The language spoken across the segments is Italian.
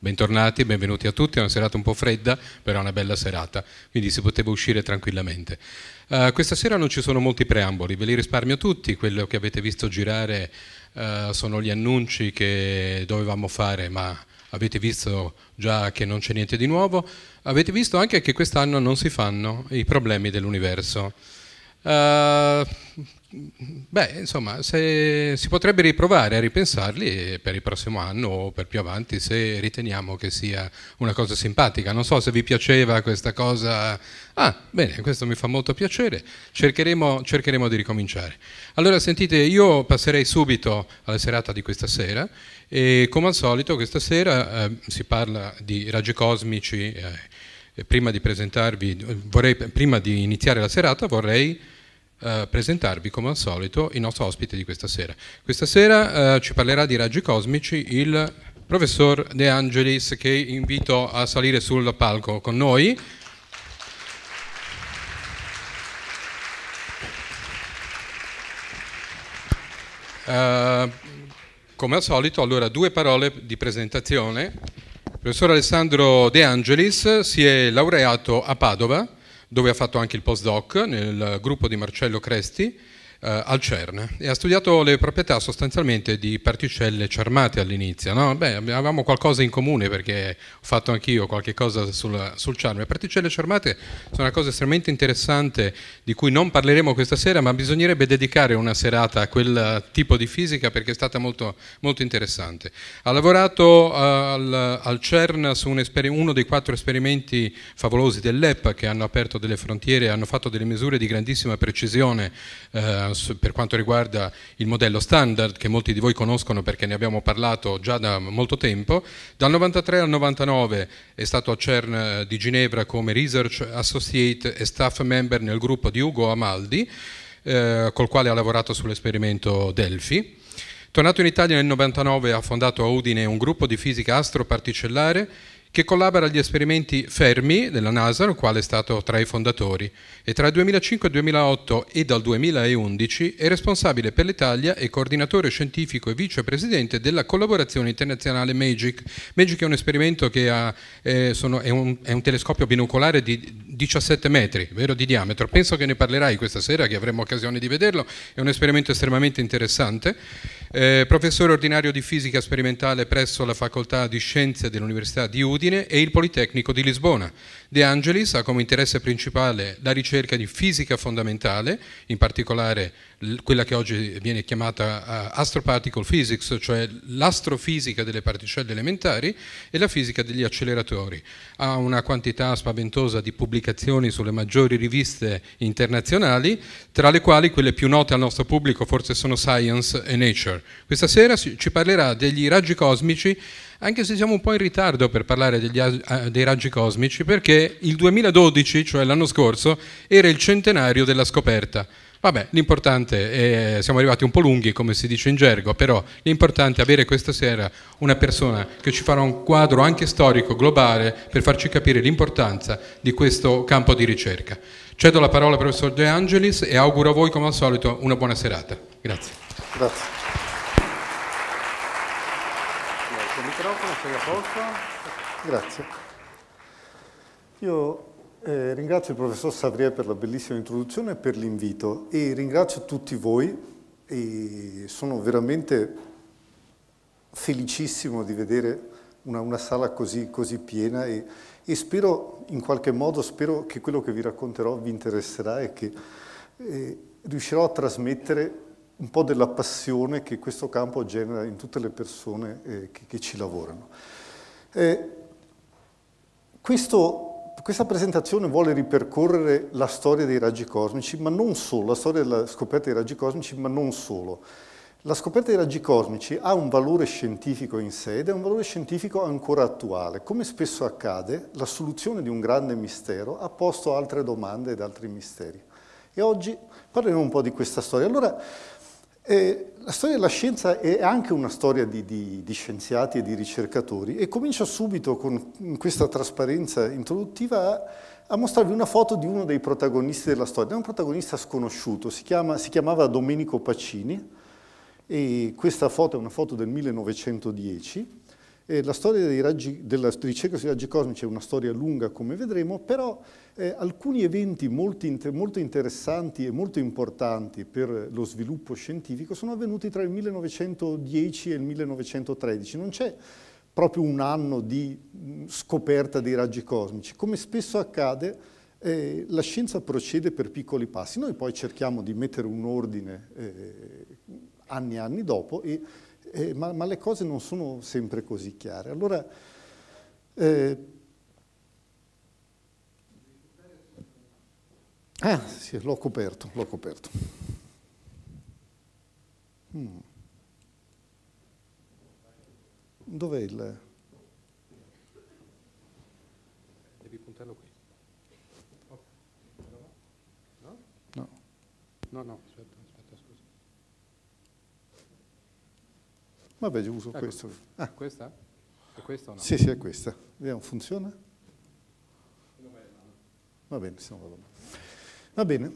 Bentornati, benvenuti a tutti, è una serata un po' fredda, però è una bella serata, quindi si poteva uscire tranquillamente. Uh, questa sera non ci sono molti preamboli, ve li risparmio tutti, quello che avete visto girare uh, sono gli annunci che dovevamo fare, ma avete visto già che non c'è niente di nuovo, avete visto anche che quest'anno non si fanno i problemi dell'universo. Eh, beh, insomma, se, si potrebbe riprovare a ripensarli per il prossimo anno o per più avanti se riteniamo che sia una cosa simpatica. Non so se vi piaceva questa cosa. Ah, bene, questo mi fa molto piacere. Cercheremo, cercheremo di ricominciare. Allora, sentite, io passerei subito alla serata di questa sera e come al solito questa sera eh, si parla di raggi cosmici. Eh, prima di, vorrei, prima di iniziare la serata vorrei eh, presentarvi come al solito il nostro ospite di questa sera. Questa sera eh, ci parlerà di raggi cosmici il professor De Angelis che invito a salire sul palco con noi. Eh, come al solito, allora due parole di presentazione professor Alessandro De Angelis si è laureato a Padova, dove ha fatto anche il postdoc nel gruppo di Marcello Cresti, eh, al CERN e ha studiato le proprietà sostanzialmente di particelle cermate all'inizio. No? Beh, avevamo qualcosa in comune perché ho fatto anch'io qualche cosa sul, sul CERN. Le particelle cermate sono una cosa estremamente interessante di cui non parleremo questa sera, ma bisognerebbe dedicare una serata a quel tipo di fisica perché è stata molto, molto interessante. Ha lavorato eh, al, al, CERN su un uno dei quattro esperimenti favolosi dell'EPA che hanno aperto delle frontiere, e hanno fatto delle misure di grandissima precisione. Eh, per quanto riguarda il modello standard che molti di voi conoscono perché ne abbiamo parlato già da molto tempo. Dal 93 al 99 è stato a CERN di Ginevra come Research Associate e staff member nel gruppo di Ugo Amaldi, eh, col quale ha lavorato sull'esperimento Delphi. Tornato in Italia nel 99 ha fondato a Udine un gruppo di fisica astroparticellare che collabora agli esperimenti Fermi della NASA, il quale è stato tra i fondatori, e tra il 2005 e il 2008 e dal 2011 è responsabile per l'Italia e coordinatore scientifico e vicepresidente della collaborazione internazionale MAGIC. MAGIC è un esperimento che ha, eh, sono, è, un, è, un, telescopio binocolare di 17 metri, vero, di diametro. Penso che ne parlerai questa sera, che avremo occasione di vederlo, è un esperimento estremamente interessante. Eh, professore ordinario di fisica sperimentale presso la Facoltà di Scienze dell'Università di Udine e il Politecnico di Lisbona. De Angelis ha come interesse principale la ricerca di fisica fondamentale, in particolare quella che oggi viene chiamata eh, astroparticle physics, cioè l'astrofisica delle particelle elementari e la fisica degli acceleratori. Ha una quantità spaventosa di pubblicazioni sulle maggiori riviste internazionali, tra le quali quelle più note al nostro pubblico forse sono Science e Nature. Questa sera ci parlerà degli raggi cosmici anche se siamo un po' in ritardo per parlare degli, eh, dei raggi cosmici, perché il 2012, cioè l'anno scorso, era il centenario della scoperta. Vabbè, l'importante è, siamo arrivati un po' lunghi come si dice in gergo, però l'importante è avere questa sera una persona che ci farà un quadro anche storico, globale, per farci capire l'importanza di questo campo di ricerca. Cedo la parola al professor De Angelis e auguro a voi come al solito una buona serata. Grazie. Grazie. Grazie. Io eh, ringrazio il professor Savria per la bellissima introduzione e per l'invito e ringrazio tutti voi e sono veramente felicissimo di vedere una, una sala così, così piena e, e, spero in qualche modo spero che quello che vi racconterò vi interesserà e che eh, riuscirò a trasmettere un po' della passione che questo campo genera in tutte le persone eh, che, che, ci lavorano. Eh, questo questa presentazione vuole ripercorrere la storia dei raggi cosmici, ma non solo, la storia della scoperta dei raggi cosmici, ma non solo. La scoperta dei raggi cosmici ha un valore scientifico in sé ed è un valore scientifico ancora attuale. Come spesso accade, la soluzione di un grande mistero ha posto altre domande ed altri misteri. E oggi parleremo un po' di questa storia. Allora, eh, la storia della scienza è anche una storia di, di, di, scienziati e di ricercatori e comincio subito con questa trasparenza introduttiva a, a, mostrarvi una foto di uno dei protagonisti della storia, è un protagonista sconosciuto, si, chiama, si chiamava Domenico Pacini e questa foto è una foto del 1910 eh, la storia dei raggi, della ricerca sui raggi cosmici è una storia lunga, come vedremo, però eh, alcuni eventi molto, inter, molto, interessanti e molto importanti per lo sviluppo scientifico sono avvenuti tra il 1910 e il 1913. Non c'è proprio un anno di mm, scoperta dei raggi cosmici. Come spesso accade, eh, la scienza procede per piccoli passi. Noi poi cerchiamo di mettere un ordine eh, anni e anni dopo e eh, ma, ma, le cose non sono sempre così chiare. Allora, eh... ah, sì, l'ho coperto, l'ho coperto. Hmm. Dov'è il... Devi puntarlo qui. No? No. No, no. Vabbè, beh, uso ecco. questo. Ah. ah. Questa? È questa o no? Sì, sì, è questa. Vediamo, funziona? Va bene, se non vado male. Va bene.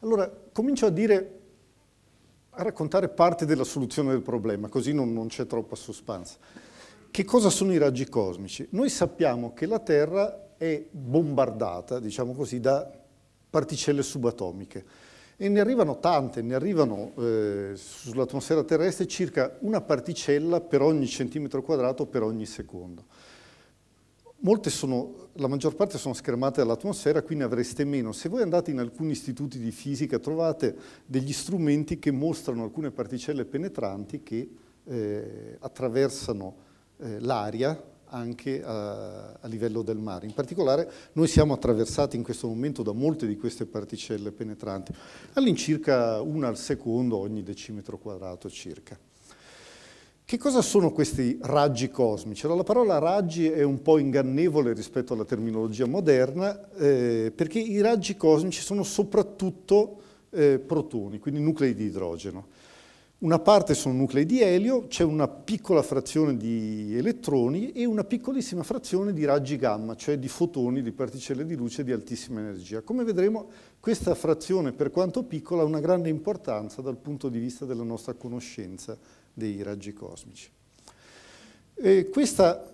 Allora, comincio a dire, a raccontare parte della soluzione del problema, così non, non c'è troppa suspense. Che cosa sono i raggi cosmici? Noi sappiamo che la Terra è bombardata, diciamo così, da particelle subatomiche e ne arrivano tante, ne arrivano eh, sull'atmosfera terrestre circa una particella per ogni centimetro quadrato per ogni secondo. Molte sono, la maggior parte sono schermate dall'atmosfera, quindi avreste meno. Se voi andate in alcuni istituti di fisica trovate degli strumenti che mostrano alcune particelle penetranti che eh, attraversano eh, l'aria anche a, a, livello del mare. In particolare noi siamo attraversati in questo momento da molte di queste particelle penetranti, all'incirca una al secondo ogni decimetro quadrato circa. Che cosa sono questi raggi cosmici? Allora, la parola raggi è un po' ingannevole rispetto alla terminologia moderna, eh, perché i raggi cosmici sono soprattutto eh, protoni, quindi nuclei di idrogeno. Una parte sono nuclei di elio, c'è una piccola frazione di elettroni e una piccolissima frazione di raggi gamma, cioè di fotoni, di particelle di luce di altissima energia. Come vedremo, questa frazione, per quanto piccola, ha una grande importanza dal punto di vista della nostra conoscenza dei raggi cosmici. E questa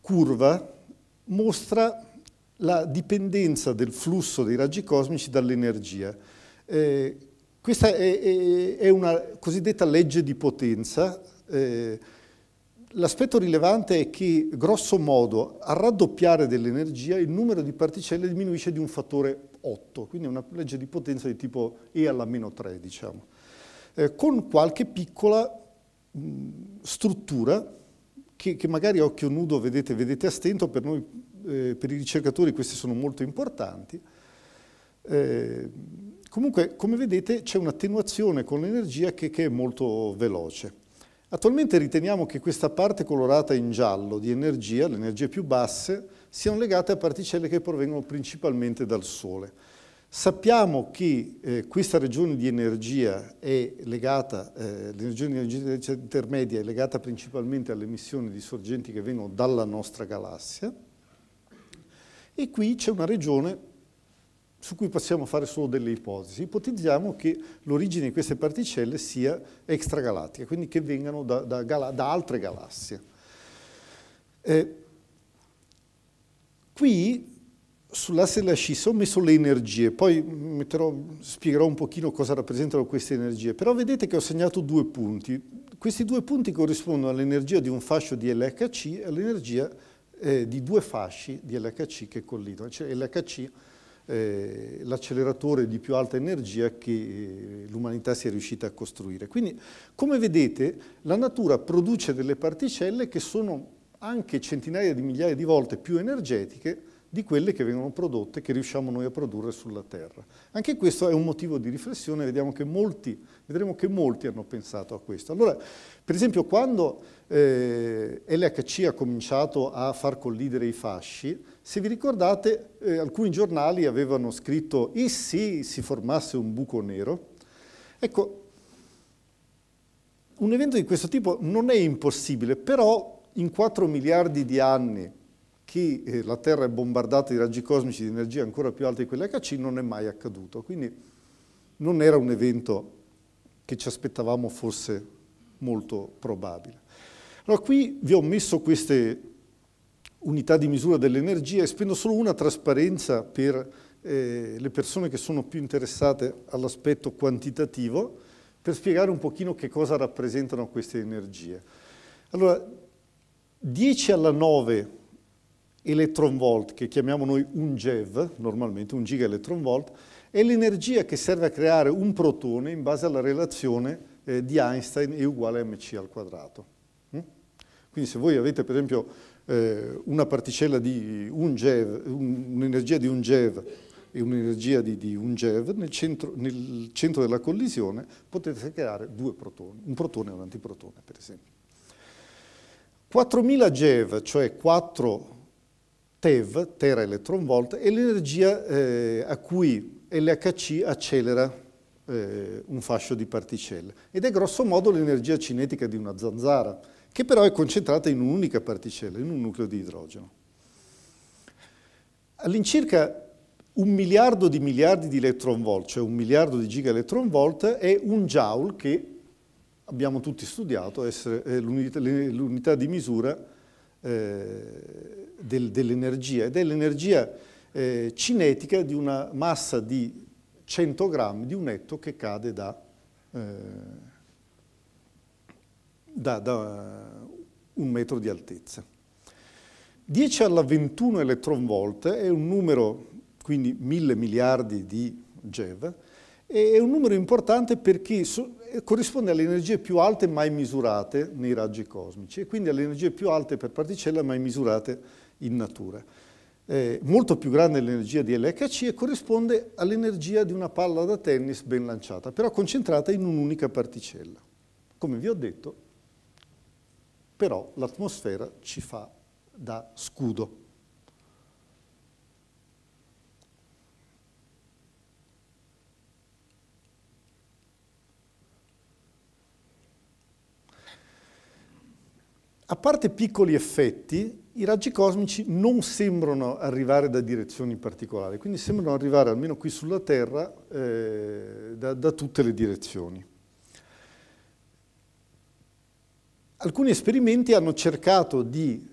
curva mostra la dipendenza del flusso dei raggi cosmici dall'energia. Eh, questa è, è, è una cosiddetta legge di potenza. Eh, L'aspetto rilevante è che, grosso modo, al raddoppiare dell'energia il numero di particelle diminuisce di un fattore 8, quindi è una legge di potenza di tipo E alla meno 3, diciamo, eh, con qualche piccola mh, struttura che, che, magari a occhio nudo vedete, vedete a stento, per noi, eh, per i ricercatori queste sono molto importanti, eh, Comunque, come vedete, c'è un'attenuazione con l'energia che, che, è molto veloce. Attualmente riteniamo che questa parte colorata in giallo di energia, le energie più basse, siano legate a particelle che provengono principalmente dal Sole. Sappiamo che eh, questa regione di energia è legata, eh, l'energia di energia intermedia è legata principalmente alle emissioni di sorgenti che vengono dalla nostra galassia, e qui c'è una regione su cui possiamo fare solo delle ipotesi. Ipotizziamo che l'origine di queste particelle sia extragalattica, quindi che vengano da, da, da altre galassie. Eh, qui sull'asse della scissa ho messo le energie, poi metterò, spiegherò un pochino cosa rappresentano queste energie, però vedete che ho segnato due punti. Questi due punti corrispondono all'energia di un fascio di LHC e all'energia eh, di due fasci di LHC che collidono, cioè LHC eh, l'acceleratore di più alta energia che eh, l'umanità sia riuscita a costruire. Quindi, come vedete, la natura produce delle particelle che sono anche centinaia di migliaia di volte più energetiche di quelle che vengono prodotte, che riusciamo noi a produrre sulla Terra. Anche questo è un motivo di riflessione, vediamo che molti, vedremo che molti hanno pensato a questo. Allora, per esempio, quando eh, LHC ha cominciato a far collidere i fasci, se vi ricordate, eh, alcuni giornali avevano scritto «E se si formasse un buco nero?» Ecco, un evento di questo tipo non è impossibile, però in 4 miliardi di anni che eh, la Terra è bombardata di raggi cosmici di energia ancora più alti di quella HC non è mai accaduto, quindi non era un evento che ci aspettavamo fosse molto probabile. Allora qui vi ho messo queste unità di misura dell'energia e spendo solo una trasparenza per eh, le persone che sono più interessate all'aspetto quantitativo per spiegare un pochino che cosa rappresentano queste energie. Allora, 10 alla 9 elettronvolt, che chiamiamo noi un GeV, normalmente un giga elettronvolt, è l'energia che serve a creare un protone in base alla relazione eh, di Einstein E uguale a mc al quadrato. Mm? Quindi se voi avete per esempio eh, una particella di un GeV, un'energia di un GeV e un'energia di, di, un GeV, nel centro, nel centro, della collisione potete creare due protoni, un protone e un antiprotone per esempio. 4000 GeV, cioè 4 TeV, tera electron volt, è l'energia eh, a cui LHC accelera eh, un fascio di particelle ed è grosso modo l'energia cinetica di una zanzara che però è concentrata in un'unica particella, in un nucleo di idrogeno. All'incirca un miliardo di miliardi di electron volt, cioè un miliardo di giga electron volt, è un joule che abbiamo tutti studiato, è eh, l'unità di misura eh, del, dell'energia, ed è l'energia eh, cinetica di una massa di 100 grammi di un etto che cade da... Eh, da, da un metro di altezza. 10 alla 21 elettronvolt è un numero, quindi mille miliardi di GeV, è un numero importante perché corrisponde alle energie più alte mai misurate nei raggi cosmici e quindi alle energie più alte per particella mai misurate in natura. È molto più grande l'energia di LHC e corrisponde all'energia di una palla da tennis ben lanciata, però concentrata in un'unica particella. Come vi ho detto, però l'atmosfera ci fa da scudo. A parte piccoli effetti, i raggi cosmici non sembrano arrivare da direzioni particolari, quindi sembrano arrivare, almeno qui sulla Terra, eh, da, da tutte le direzioni. Alcuni esperimenti hanno cercato di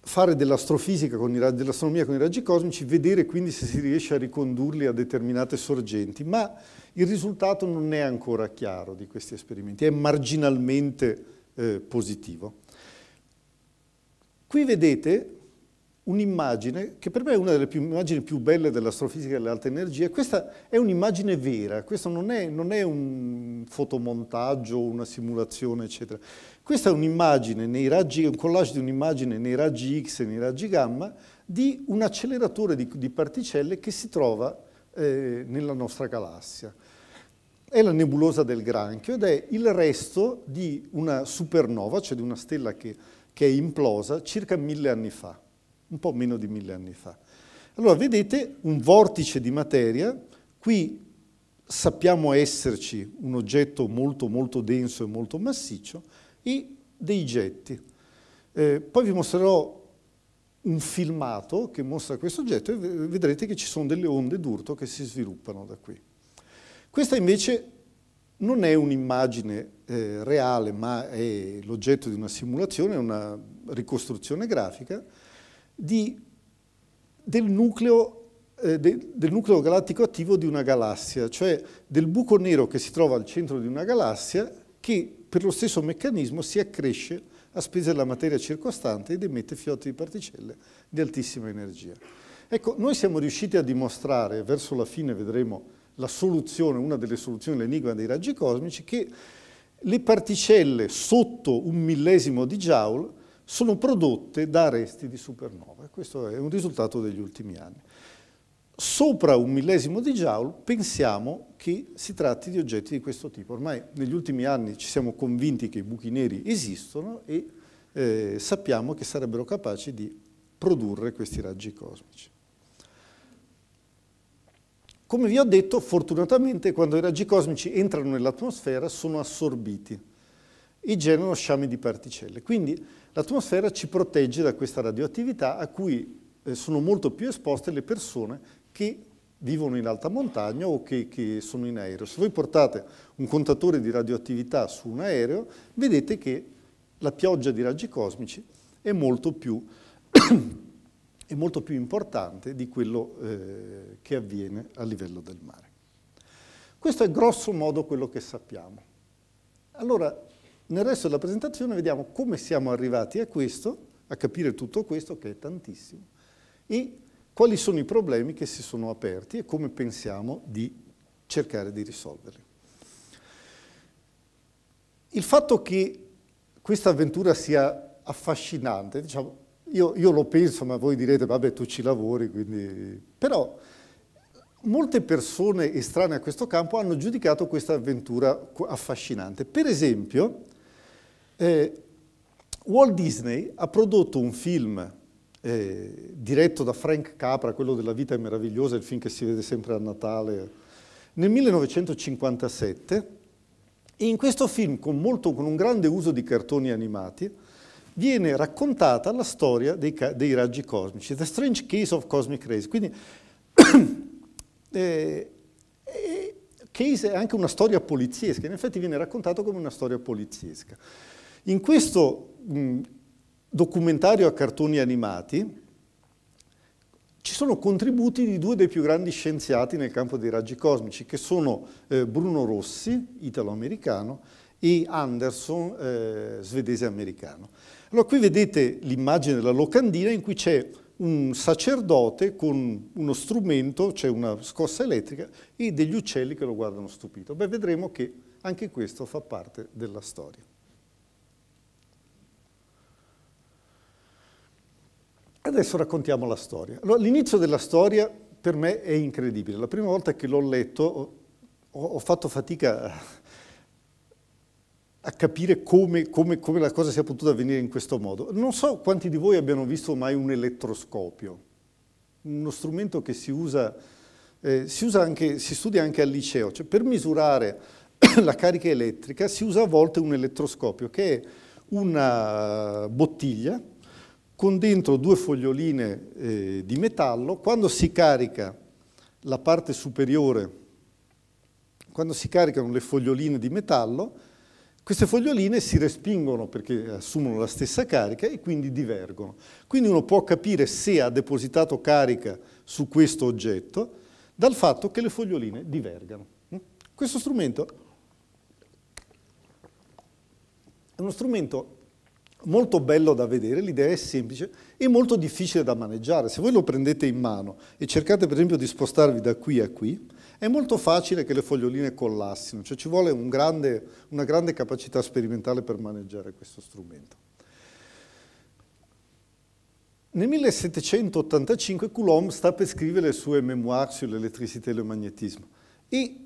fare dell'astrofisica, dell'astronomia con i raggi cosmici, vedere quindi se si riesce a ricondurli a determinate sorgenti, ma il risultato non è ancora chiaro di questi esperimenti, è marginalmente eh, positivo. Qui vedete un'immagine che per me è una delle più, immagini più belle dell'astrofisica e delle alte energie. Questa è un'immagine vera, questo non è, non è un fotomontaggio, una simulazione, eccetera. Questa è un'immagine nei raggi, un collage di un'immagine nei raggi X e nei raggi gamma di un acceleratore di, di particelle che si trova eh, nella nostra galassia. È la nebulosa del granchio ed è il resto di una supernova, cioè di una stella che, che è implosa circa mille anni fa un po' meno di mille anni fa. Allora vedete un vortice di materia, qui sappiamo esserci un oggetto molto molto denso e molto massiccio e dei getti. Eh, poi vi mostrerò un filmato che mostra questo oggetto e vedrete che ci sono delle onde d'urto che si sviluppano da qui. Questa invece non è un'immagine eh, reale, ma è l'oggetto di una simulazione, una ricostruzione grafica, di, del, nucleo, eh, de, del nucleo galattico attivo di una galassia, cioè del buco nero che si trova al centro di una galassia che per lo stesso meccanismo si accresce a spese della materia circostante ed emette fiotti di particelle di altissima energia. Ecco, noi siamo riusciti a dimostrare, verso la fine vedremo la soluzione, una delle soluzioni dell'enigma dei raggi cosmici, che le particelle sotto un millesimo di Joule sono prodotte da resti di supernova. Questo è un risultato degli ultimi anni. Sopra un millesimo di Joule pensiamo che si tratti di oggetti di questo tipo. Ormai negli ultimi anni ci siamo convinti che i buchi neri esistono e eh, sappiamo che sarebbero capaci di produrre questi raggi cosmici. Come vi ho detto, fortunatamente quando i raggi cosmici entrano nell'atmosfera sono assorbiti e generano sciami di particelle. Quindi l'atmosfera ci protegge da questa radioattività a cui eh, sono molto più esposte le persone che vivono in alta montagna o che, che, sono in aereo. Se voi portate un contatore di radioattività su un aereo, vedete che la pioggia di raggi cosmici è molto più, è molto più importante di quello eh, che avviene a livello del mare. Questo è grosso modo quello che sappiamo. Allora, nel resto della presentazione vediamo come siamo arrivati a questo, a capire tutto questo che è tantissimo, e quali sono i problemi che si sono aperti e come pensiamo di cercare di risolverli. Il fatto che questa avventura sia affascinante, diciamo, io, io, lo penso, ma voi direte, vabbè, tu ci lavori, quindi... Però molte persone estranee a questo campo hanno giudicato questa avventura affascinante. Per esempio, eh, Walt Disney ha prodotto un film eh, diretto da Frank Capra, quello della vita è meravigliosa, il film che si vede sempre a Natale, nel 1957 e in questo film, con, molto, con un grande uso di cartoni animati, viene raccontata la storia dei, dei raggi cosmici, The Strange Case of Cosmic Rays. Quindi, eh, eh, Case è anche una storia poliziesca, in effetti viene raccontato come una storia poliziesca. In questo documentario a cartoni animati ci sono contributi di due dei più grandi scienziati nel campo dei raggi cosmici, che sono eh, Bruno Rossi, italo-americano, e Anderson, eh, svedese-americano. Allora qui vedete l'immagine della locandina in cui c'è un sacerdote con uno strumento, c'è cioè una scossa elettrica, e degli uccelli che lo guardano stupito. Beh, vedremo che anche questo fa parte della storia. Adesso raccontiamo la storia. l'inizio della storia per me è incredibile. La prima volta che l'ho letto ho, ho fatto fatica a, a capire come, come, come, la cosa sia potuta avvenire in questo modo. Non so quanti di voi abbiano visto mai un elettroscopio, uno strumento che si usa, eh, si, usa anche, si studia anche al liceo, cioè per misurare la carica elettrica si usa a volte un elettroscopio che è una bottiglia con dentro due foglioline eh, di metallo. Quando si carica la parte superiore, quando si caricano le foglioline di metallo, queste foglioline si respingono perché assumono la stessa carica e quindi divergono. Quindi uno può capire se ha depositato carica su questo oggetto dal fatto che le foglioline divergano. Mm? Questo strumento è uno strumento molto bello da vedere, l'idea è semplice e molto difficile da maneggiare. Se voi lo prendete in mano e cercate per esempio di spostarvi da qui a qui, è molto facile che le foglioline collassino, cioè ci vuole un grande, una grande capacità sperimentale per maneggiare questo strumento. Nel 1785 Coulomb sta per scrivere le sue memoir sull'elettricità e il magnetismo e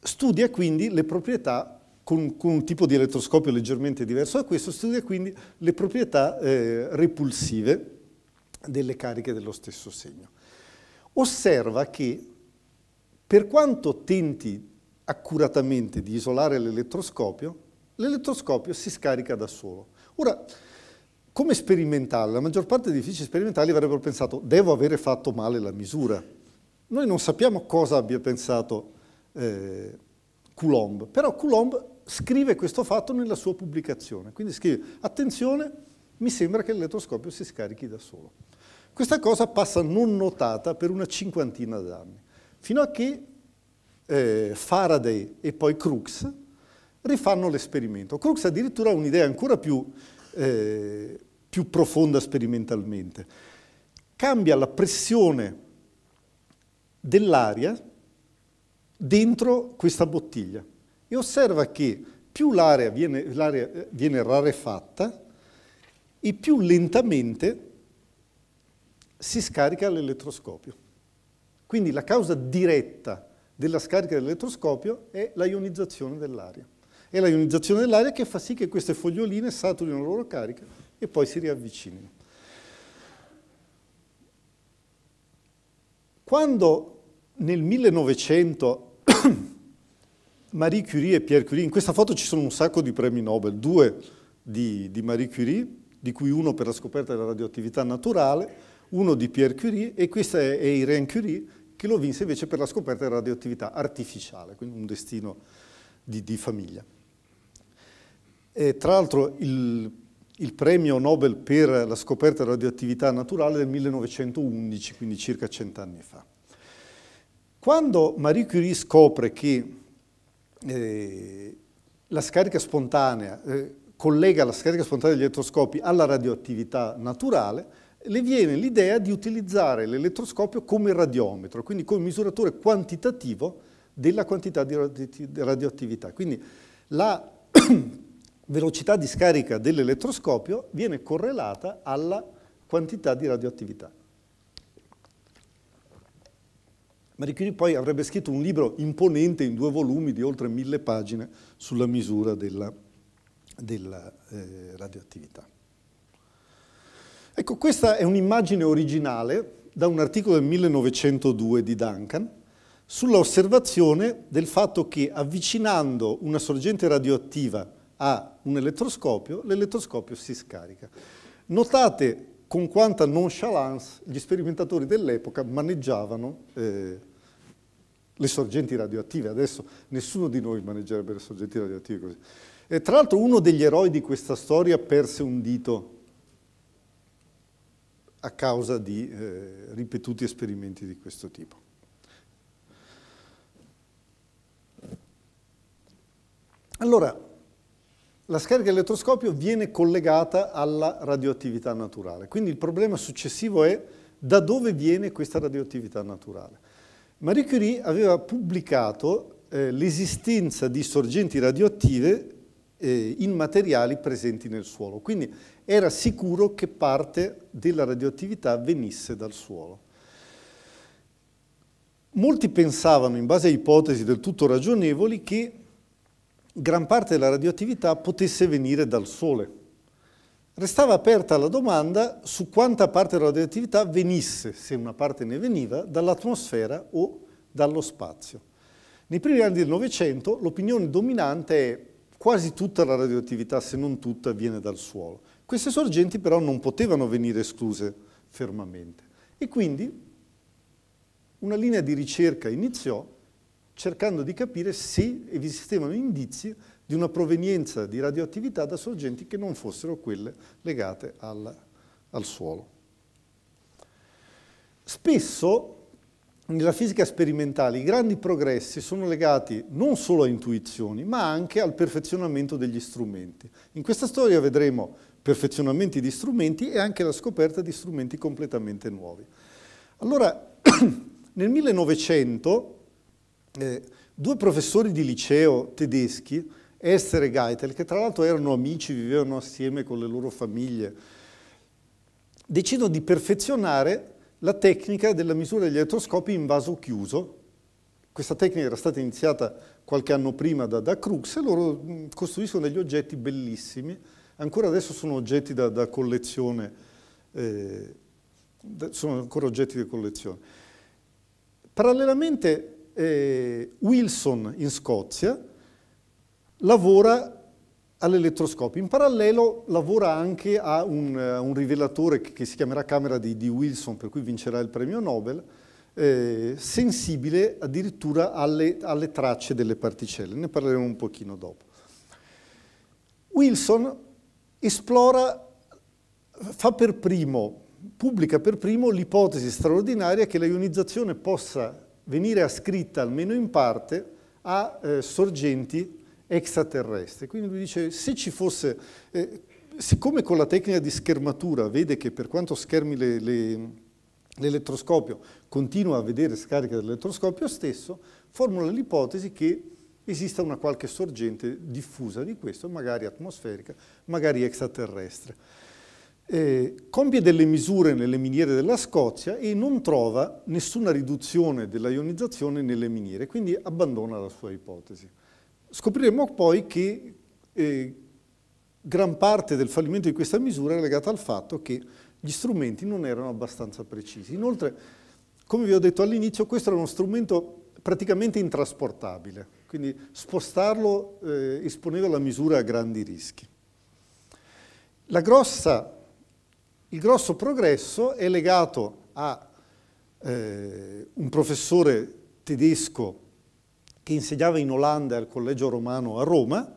studia quindi le proprietà con, con, un tipo di elettroscopio leggermente diverso da questo, studia quindi le proprietà eh, repulsive delle cariche dello stesso segno. Osserva che per quanto tenti accuratamente di isolare l'elettroscopio, l'elettroscopio si scarica da solo. Ora, come sperimentale, la maggior parte degli fisici sperimentali avrebbero pensato devo avere fatto male la misura. Noi non sappiamo cosa abbia pensato eh, Coulomb, però Coulomb scrive questo fatto nella sua pubblicazione. Quindi scrive, attenzione, mi sembra che l'elettroscopio si scarichi da solo. Questa cosa passa non notata per una cinquantina d'anni, fino a che eh, Faraday e poi Crookes rifanno l'esperimento. Crookes addirittura ha un'idea ancora più, eh, più profonda sperimentalmente. Cambia la pressione dell'aria dentro questa bottiglia e osserva che più l'aria viene, eh, viene rarefatta e più lentamente si scarica l'elettroscopio. Quindi la causa diretta della scarica dell'elettroscopio è la ionizzazione dell'aria. È la ionizzazione dell'aria che fa sì che queste foglioline saturino la loro carica e poi si riavvicinino. Quando nel 1900 Marie Curie e Pierre Curie. In questa foto ci sono un sacco di premi Nobel, due di, di Marie Curie, di cui uno per la scoperta della radioattività naturale, uno di Pierre Curie e questa è, è Irene Curie che lo vinse invece per la scoperta della radioattività artificiale, quindi un destino di, di famiglia. E tra l'altro il, il, premio Nobel per la scoperta della radioattività naturale del 1911, quindi circa cent'anni fa. Quando Marie Curie scopre che eh, la scarica spontanea, eh, collega la scarica spontanea degli elettroscopi alla radioattività naturale, le viene l'idea di utilizzare l'elettroscopio come radiometro, quindi come misuratore quantitativo della quantità di radioattività. Quindi la velocità di scarica dell'elettroscopio viene correlata alla quantità di radioattività. Marie Curie poi avrebbe scritto un libro imponente in due volumi di oltre mille pagine sulla misura della, della eh, radioattività. Ecco, questa è un'immagine originale da un articolo del 1902 di Duncan sull'osservazione del fatto che avvicinando una sorgente radioattiva a un elettroscopio, l'elettroscopio si scarica. Notate con quanta nonchalance gli sperimentatori dell'epoca maneggiavano eh, le sorgenti radioattive, adesso nessuno di noi maneggerebbe le sorgenti radioattive così. E tra l'altro uno degli eroi di questa storia perse un dito a causa di eh, ripetuti esperimenti di questo tipo. Allora, la scarica elettroscopio viene collegata alla radioattività naturale, quindi il problema successivo è da dove viene questa radioattività naturale. Marie Curie aveva pubblicato eh, l'esistenza di sorgenti radioattive eh, in materiali presenti nel suolo, quindi era sicuro che parte della radioattività venisse dal suolo. Molti pensavano, in base a ipotesi del tutto ragionevoli, che gran parte della radioattività potesse venire dal Sole, Restava aperta la domanda su quanta parte della radioattività venisse, se una parte ne veniva, dall'atmosfera o dallo spazio. Nei primi anni del Novecento l'opinione dominante è quasi tutta la radioattività, se non tutta, viene dal suolo. Queste sorgenti però non potevano venire escluse fermamente e quindi una linea di ricerca iniziò cercando di capire se esistevano indizi di una provenienza di radioattività da sorgenti che non fossero quelle legate al, al suolo. Spesso nella fisica sperimentale i grandi progressi sono legati non solo a intuizioni, ma anche al perfezionamento degli strumenti. In questa storia vedremo perfezionamenti di strumenti e anche la scoperta di strumenti completamente nuovi. Allora, nel 1900 eh, due professori di liceo tedeschi Esther e Gaitel, che tra l'altro erano amici, vivevano assieme con le loro famiglie, decidono di perfezionare la tecnica della misura degli elettroscopi in vaso chiuso. Questa tecnica era stata iniziata qualche anno prima da, da Crux e loro mm, costruiscono degli oggetti bellissimi. Ancora adesso sono oggetti da, da collezione, eh, sono ancora oggetti di collezione. Parallelamente eh, Wilson in Scozia lavora all'elettroscopio. In parallelo lavora anche a un, uh, un rivelatore che, che, si chiamerà camera di, di, Wilson, per cui vincerà il premio Nobel, eh, sensibile addirittura alle, alle tracce delle particelle. Ne parleremo un pochino dopo. Wilson esplora, fa per primo, pubblica per primo l'ipotesi straordinaria che la ionizzazione possa venire ascritta, almeno in parte, a eh, sorgenti extraterrestre. Quindi lui dice, se ci fosse, eh, siccome con la tecnica di schermatura vede che per quanto schermi l'elettroscopio le, continua a vedere scarica dell'elettroscopio stesso, formula l'ipotesi che esista una qualche sorgente diffusa di questo, magari atmosferica, magari extraterrestre. Eh, compie delle misure nelle miniere della Scozia e non trova nessuna riduzione dell'ionizzazione nelle miniere, quindi abbandona la sua ipotesi. Scopriremo poi che eh, gran parte del fallimento di questa misura è legata al fatto che gli strumenti non erano abbastanza precisi. Inoltre, come vi ho detto all'inizio, questo era uno strumento praticamente intrasportabile, quindi spostarlo eh, esponeva la misura a grandi rischi. Grossa, il grosso progresso è legato a eh, un professore tedesco che insegnava in Olanda al Collegio Romano a Roma,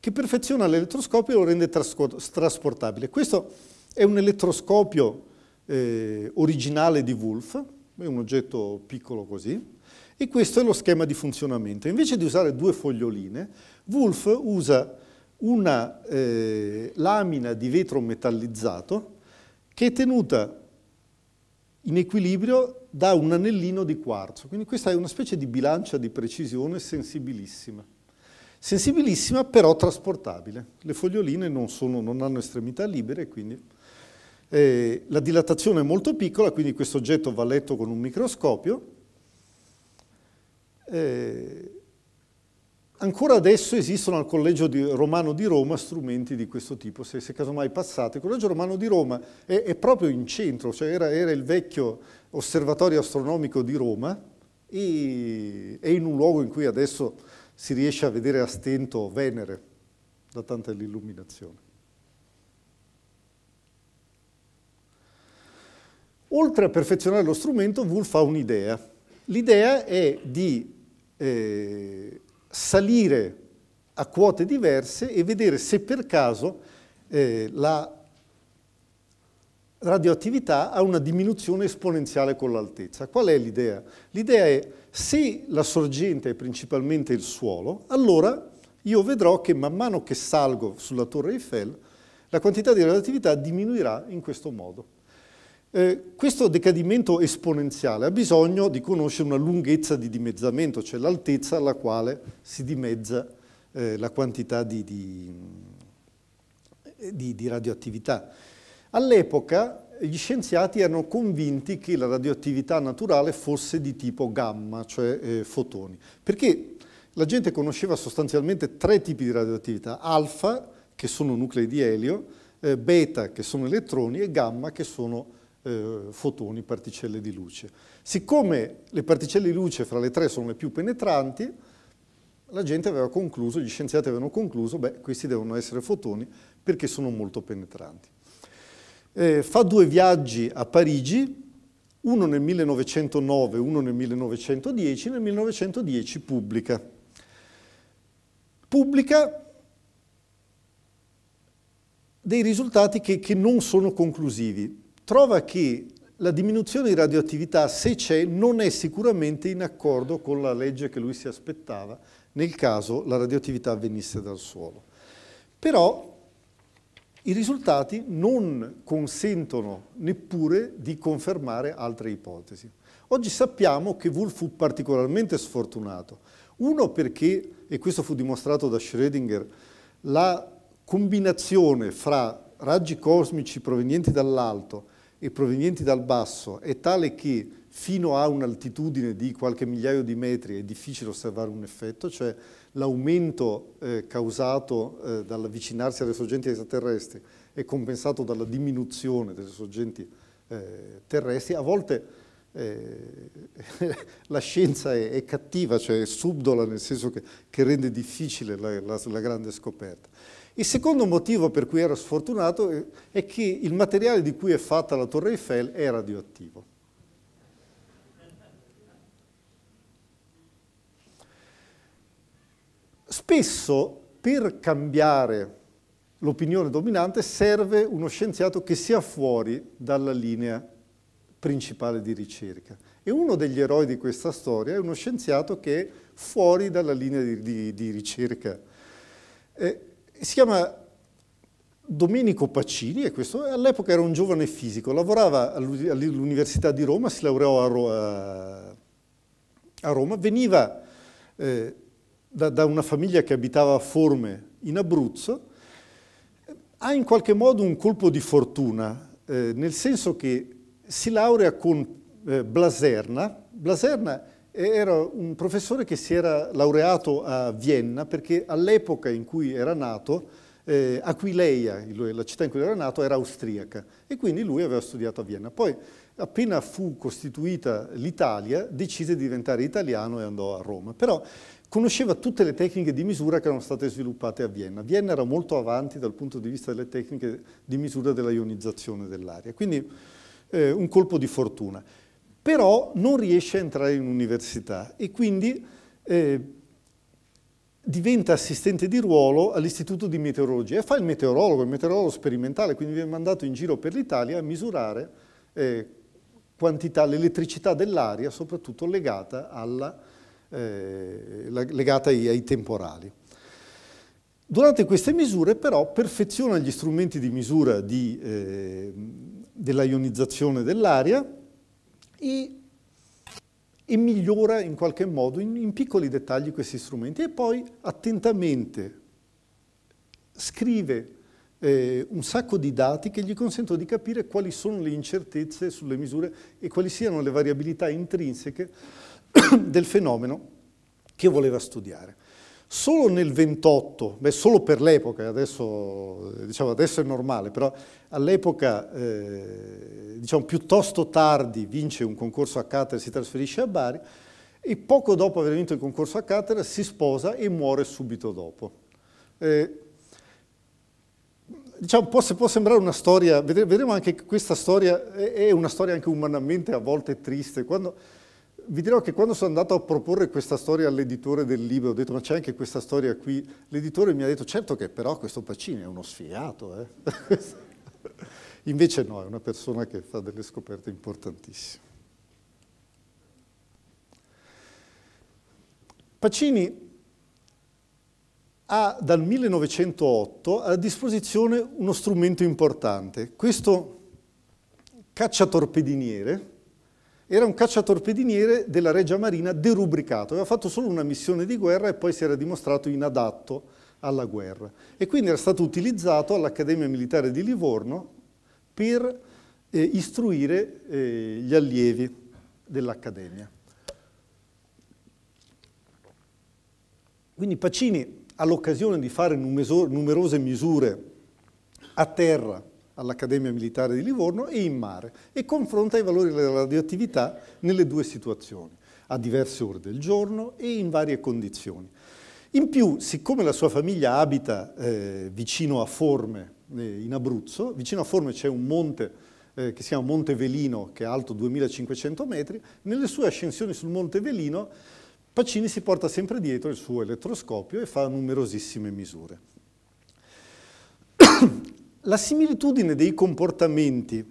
che perfeziona l'elettroscopio e lo rende trasportabile. Questo è un elettroscopio eh, originale di Wolf, è un oggetto piccolo così, e questo è lo schema di funzionamento. Invece di usare due foglioline, Wolf usa una eh, lamina di vetro metallizzato che è tenuta in equilibrio da un anellino di quarzo. Quindi questa è una specie di bilancia di precisione sensibilissima. Sensibilissima però trasportabile. Le foglioline non, sono, non hanno estremità libere, quindi eh, la dilatazione è molto piccola, quindi questo oggetto va letto con un microscopio. Eh, Ancora adesso esistono al Collegio di Romano di Roma strumenti di questo tipo, se, se casomai passate. Il Collegio Romano di Roma è, è proprio in centro, cioè era, era, il vecchio osservatorio astronomico di Roma e è in un luogo in cui adesso si riesce a vedere a stento Venere, da tanta l'illuminazione. Oltre a perfezionare lo strumento, Wolf ha un'idea. L'idea è di... Eh, salire a quote diverse e vedere se per caso eh, la radioattività ha una diminuzione esponenziale con l'altezza. Qual è l'idea? L'idea è se la sorgente è principalmente il suolo, allora io vedrò che man mano che salgo sulla torre Eiffel la quantità di radioattività diminuirà in questo modo. Eh, questo decadimento esponenziale ha bisogno di conoscere una lunghezza di dimezzamento, cioè l'altezza alla quale si dimezza eh, la quantità di, di, eh, di, di radioattività. All'epoca gli scienziati erano convinti che la radioattività naturale fosse di tipo gamma, cioè eh, fotoni, perché la gente conosceva sostanzialmente tre tipi di radioattività, alfa, che sono nuclei di elio, eh, beta, che sono elettroni, e gamma, che sono eh, fotoni, particelle di luce. Siccome le particelle di luce fra le tre sono le più penetranti, la gente aveva concluso, gli scienziati avevano concluso, beh, questi devono essere fotoni perché sono molto penetranti. Eh, fa due viaggi a Parigi, uno nel 1909, uno nel 1910, nel 1910 pubblica. Pubblica dei risultati che, che non sono conclusivi, trova che la diminuzione di radioattività, se c'è, non è sicuramente in accordo con la legge che lui si aspettava nel caso la radioattività venisse dal suolo. Però i risultati non consentono neppure di confermare altre ipotesi. Oggi sappiamo che Wolf fu particolarmente sfortunato. Uno perché, e questo fu dimostrato da Schrödinger, la combinazione fra raggi cosmici provenienti dall'alto e provenienti dal basso è tale che fino a un'altitudine di qualche migliaio di metri è difficile osservare un effetto, cioè l'aumento eh, causato eh, dall'avvicinarsi alle sorgenti extraterrestri è compensato dalla diminuzione delle sorgenti eh, terrestri, a volte eh, la scienza è, è, cattiva, cioè è subdola nel senso che, che rende difficile la, la, la grande scoperta. Il secondo motivo per cui era sfortunato è che il materiale di cui è fatta la Torre Eiffel è radioattivo. Spesso per cambiare l'opinione dominante serve uno scienziato che sia fuori dalla linea principale di ricerca. E uno degli eroi di questa storia è uno scienziato che è fuori dalla linea di, di, di ricerca. Eh, si chiama Domenico Pacini, e questo all'epoca era un giovane fisico, lavorava all'Università di Roma, si laureò a, Ro a Roma, veniva eh, da, da una famiglia che abitava a Forme in Abruzzo, ha in qualche modo un colpo di fortuna, eh, nel senso che si laurea con eh, Blaserna. Blaserna era un professore che si era laureato a Vienna perché all'epoca in cui era nato eh, Aquileia, la città in cui era nato, era austriaca e quindi lui aveva studiato a Vienna. Poi, appena fu costituita l'Italia, decise di diventare italiano e andò a Roma. Però conosceva tutte le tecniche di misura che erano state sviluppate a Vienna. Vienna era molto avanti dal punto di vista delle tecniche di misura della ionizzazione dell'aria, quindi eh, un colpo di fortuna però non riesce a entrare in università e quindi eh, diventa assistente di ruolo all'Istituto di Meteorologia e fa il meteorologo, il meteorologo sperimentale, quindi viene mandato in giro per l'Italia a misurare eh, quantità, l'elettricità dell'aria, soprattutto legata, alla, eh, legata ai, ai temporali. Durante queste misure però perfeziona gli strumenti di misura eh, della dell'aria e, e migliora in qualche modo in, in piccoli dettagli questi strumenti e poi attentamente scrive eh, un sacco di dati che gli consentono di capire quali sono le incertezze sulle misure e quali siano le variabilità intrinseche del fenomeno che voleva studiare. Solo nel 28, beh, solo per l'epoca, adesso, diciamo, adesso, è normale, però all'epoca eh, diciamo, piuttosto tardi vince un concorso a cattedra e si trasferisce a Bari e poco dopo aver vinto il concorso a cattedra si sposa e muore subito dopo. Eh, diciamo, può, può, sembrare una storia, vedremo anche che questa storia è, è una storia anche umanamente a volte triste, quando, vi dirò che quando sono andato a proporre questa storia all'editore del libro, ho detto ma c'è anche questa storia qui, l'editore mi ha detto certo che però questo Pacini è uno sfigato. Eh? Invece no, è una persona che fa delle scoperte importantissime. Pacini ha dal 1908 a disposizione uno strumento importante, questo cacciatorpediniere, era un cacciatorpediniere della Regia Marina derubricato, aveva fatto solo una missione di guerra e poi si era dimostrato inadatto alla guerra. E quindi era stato utilizzato all'Accademia Militare di Livorno per eh, istruire eh, gli allievi dell'Accademia. Quindi Pacini all'occasione di fare numerose misure a terra all'Accademia Militare di Livorno e in mare e confronta i valori della radioattività nelle due situazioni, a diverse ore del giorno e in varie condizioni. In più, siccome la sua famiglia abita eh, vicino a Forme, eh, in Abruzzo, vicino a Forme c'è un monte eh, che si chiama Monte Velino, che è alto 2500 metri, nelle sue ascensioni sul Monte Velino Pacini si porta sempre dietro il suo elettroscopio e fa numerosissime misure. La similitudine dei comportamenti,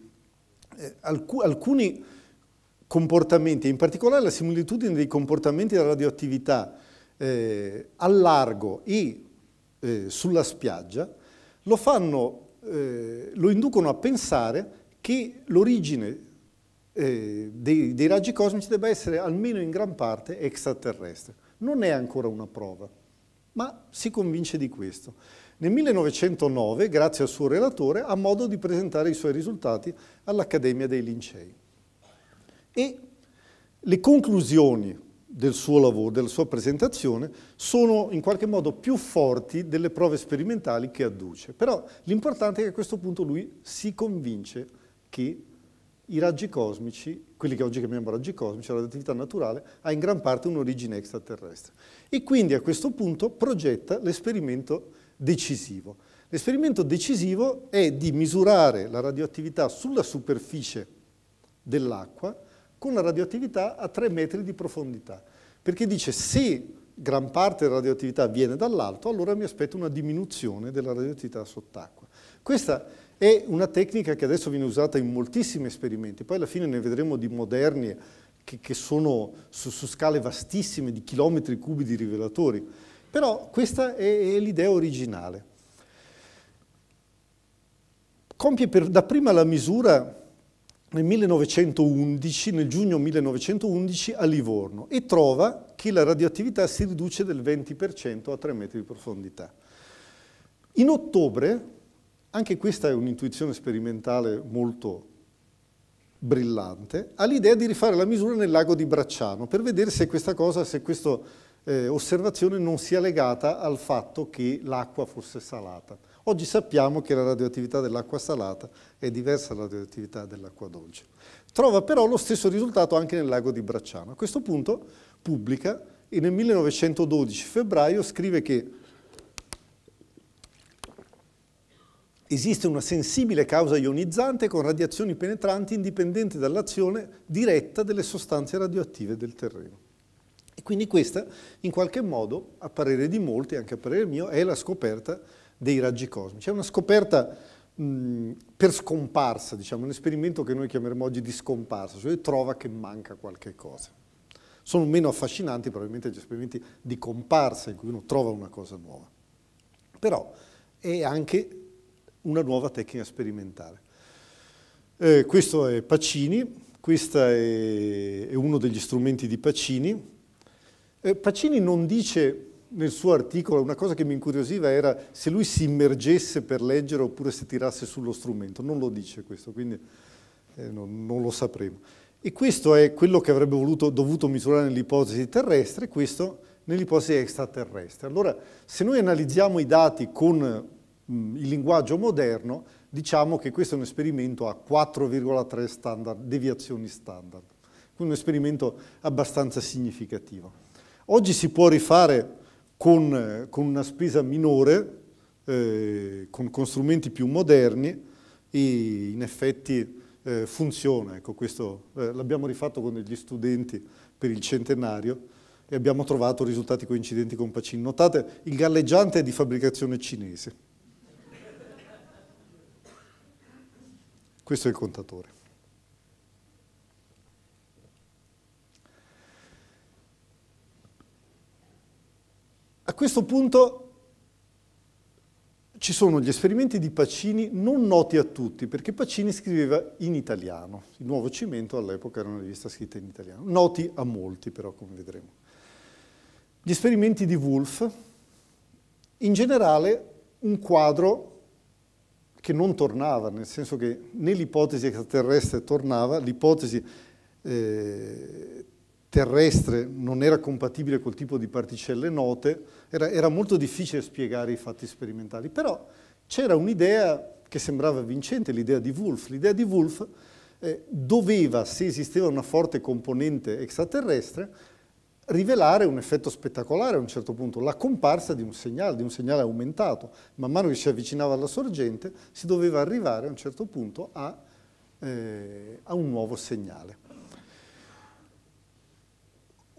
eh, alcuni comportamenti, in particolare la similitudine dei comportamenti della radioattività eh, al largo e eh, sulla spiaggia, lo, fanno, eh, lo inducono a pensare che l'origine eh, dei, dei, raggi cosmici debba essere almeno in gran parte extraterrestre. Non è ancora una prova, ma si convince di questo. Nel 1909, grazie al suo relatore, ha modo di presentare i suoi risultati all'Accademia dei Lincei. E le conclusioni del suo lavoro, della sua presentazione, sono in qualche modo più forti delle prove sperimentali che adduce. Però l'importante è che a questo punto lui si convince che i raggi cosmici, quelli che oggi chiamiamo raggi cosmici, la relatività naturale, ha in gran parte un'origine extraterrestre. E quindi a questo punto progetta l'esperimento decisivo. L'esperimento decisivo è di misurare la radioattività sulla superficie dell'acqua con la radioattività a 3 metri di profondità, perché dice se gran parte della radioattività viene dall'alto, allora mi aspetto una diminuzione della radioattività sott'acqua. Questa è una tecnica che adesso viene usata in moltissimi esperimenti, poi alla fine ne vedremo di moderni che, che sono su, su, scale vastissime di chilometri cubi di rivelatori. Però questa è, è l'idea originale. Compie per, dapprima la misura nel 1911, nel giugno 1911 a Livorno e trova che la radioattività si riduce del 20% a 3 metri di profondità. In ottobre, anche questa è un'intuizione sperimentale molto brillante, ha l'idea di rifare la misura nel lago di Bracciano per vedere se questa cosa, se questo eh, osservazione non sia legata al fatto che l'acqua fosse salata. Oggi sappiamo che la radioattività dell'acqua salata è diversa dalla radioattività dell'acqua dolce. Trova però lo stesso risultato anche nel lago di Bracciano. A questo punto pubblica e nel 1912 febbraio scrive che esiste una sensibile causa ionizzante con radiazioni penetranti indipendenti dall'azione diretta delle sostanze radioattive del terreno quindi questa, in qualche modo, a parere di molti, anche a parere mio, è la scoperta dei raggi cosmici. È una scoperta per scomparsa, diciamo, un esperimento che noi chiameremo oggi di scomparsa, cioè trova che manca qualche cosa. Sono meno affascinanti probabilmente gli esperimenti di comparsa in cui uno trova una cosa nuova. Però è anche una nuova tecnica sperimentale. Eh, questo è Pacini, questo è uno degli strumenti di Pacini, eh, Pacini non dice nel suo articolo una cosa che mi incuriosiva era se lui si immergesse per leggere oppure se tirasse sullo strumento, non lo dice questo, quindi eh, no, non lo sapremo. E questo è quello che avrebbe voluto, dovuto misurare nell'ipotesi terrestre, questo nell'ipotesi extraterrestre. Allora, se noi analizziamo i dati con mh, mm, il linguaggio moderno, diciamo che questo è un esperimento a 4,3 standard, deviazioni standard, quindi un esperimento abbastanza significativo. Oggi si può rifare con, con una spesa minore, eh, con, con, strumenti più moderni e in effetti eh, funziona. Ecco, questo eh, l'abbiamo rifatto con degli studenti per il centenario e abbiamo trovato risultati coincidenti con Pacin. Notate, il galleggiante è di fabbricazione cinese. Questo è il contatore. A questo punto ci sono gli esperimenti di Pacini non noti a tutti, perché Pacini scriveva in italiano, il Nuovo Cimento all'epoca era una rivista scritta in italiano, noti a molti però, come vedremo. Gli esperimenti di Wolff, in generale un quadro che non tornava, nel senso che né l'ipotesi extraterrestre tornava, l'ipotesi eh, terrestre non era compatibile col tipo di particelle note, era, era molto difficile spiegare i fatti sperimentali, però c'era un'idea che sembrava vincente, l'idea di Wolf. L'idea di Wolf eh, doveva, se esisteva una forte componente extraterrestre, rivelare un effetto spettacolare a un certo punto, la comparsa di un segnale, di un segnale aumentato. Man mano che si avvicinava alla sorgente si doveva arrivare a un certo punto a, eh, a un nuovo segnale.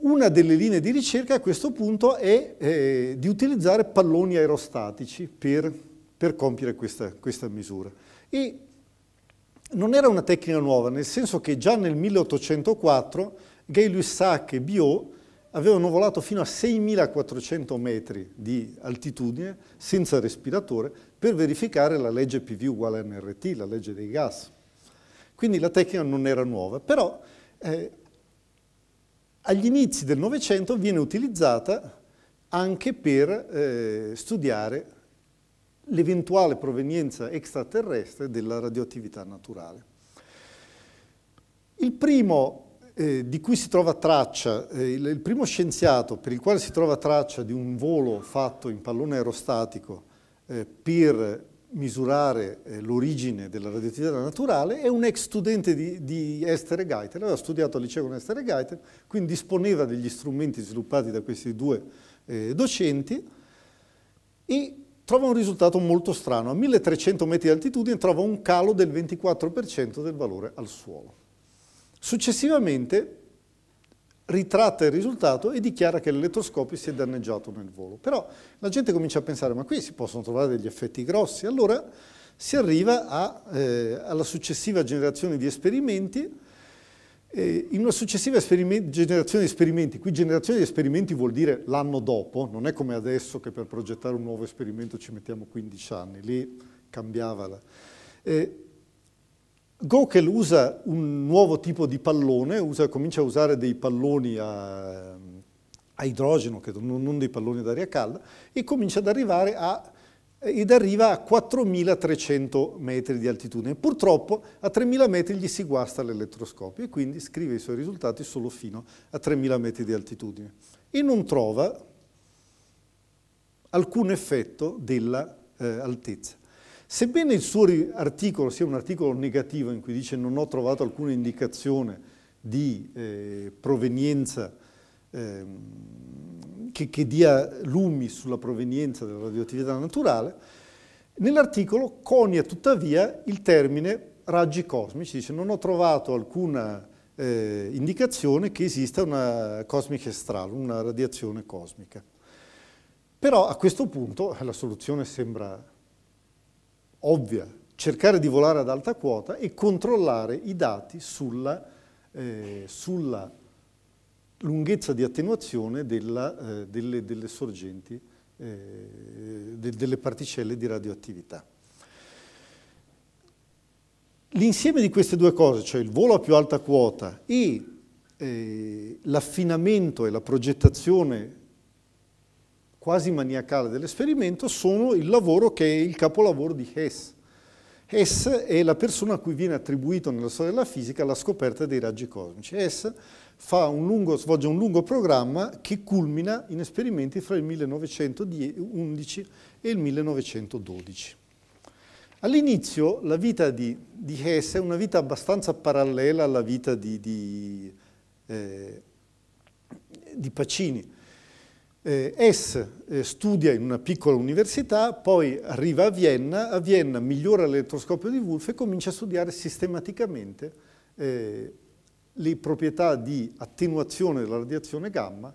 Una delle linee di ricerca a questo punto è eh, di utilizzare palloni aerostatici per, per compiere questa, questa misura. E non era una tecnica nuova, nel senso che già nel 1804 Gay-Lussac e Biot avevano volato fino a 6.400 metri di altitudine senza respiratore per verificare la legge PV uguale a NRT, la legge dei gas. Quindi la tecnica non era nuova, però eh, agli inizi del Novecento viene utilizzata anche per eh, studiare l'eventuale provenienza extraterrestre della radioattività naturale. Il primo, eh, traccia, eh, il primo scienziato per il quale si trova traccia di un volo fatto in pallone aerostatico eh, per misurare eh, l'origine della radioattività naturale e un ex studente di, di Estere Gaiten, aveva studiato al liceo con Estere Geiter, quindi disponeva degli strumenti sviluppati da questi due eh, docenti e trova un risultato molto strano. A 1300 metri di altitudine trova un calo del 24% del valore al suolo. Successivamente ritratta il risultato e dichiara che l'elettroscopio si è danneggiato nel volo. Però la gente comincia a pensare, ma qui si possono trovare degli effetti grossi, allora si arriva a, eh, alla successiva generazione di esperimenti, eh, in una successiva generazione di esperimenti, qui generazione di esperimenti vuol dire l'anno dopo, non è come adesso che per progettare un nuovo esperimento ci mettiamo 15 anni, lì cambiava la... Eh, Gokel usa un nuovo tipo di pallone, usa, comincia a usare dei palloni a, ehm, a idrogeno, che non, non dei palloni d'aria calda, e comincia ad arrivare a ed arriva a 4.300 metri di altitudine. Purtroppo a 3.000 metri gli si guasta l'elettroscopio e quindi scrive i suoi risultati solo fino a 3.000 metri di altitudine. E non trova alcun effetto dell'altezza. Eh, Sebbene il suo articolo sia un articolo negativo in cui dice non ho trovato alcuna indicazione di eh, provenienza eh, che, che dia lumi sulla provenienza della radioattività naturale, nell'articolo conia tuttavia il termine raggi cosmici, dice non ho trovato alcuna eh, indicazione che esista una cosmica estrale, una radiazione cosmica. Però a questo punto eh, la soluzione sembra ovvia, cercare di volare ad alta quota e controllare i dati sulla, eh, sulla lunghezza di attenuazione della, eh, delle, delle, sorgenti, eh, de, delle particelle di radioattività. L'insieme di queste due cose, cioè il volo a più alta quota e eh, l'affinamento e la progettazione quasi maniacale dell'esperimento sono il lavoro che è il capolavoro di Hess. Hess è la persona a cui viene attribuito nella storia della fisica la scoperta dei raggi cosmici. Hess un lungo, svolge un lungo programma che culmina in esperimenti fra il 1911 e il 1912. All'inizio la vita di, di, Hess è una vita abbastanza parallela alla vita di, di, eh, di Pacini. Eh, S eh, studia in una piccola università, poi arriva a Vienna, a Vienna migliora l'elettroscopio di Wolf e comincia a studiare sistematicamente eh, le proprietà di attenuazione della radiazione gamma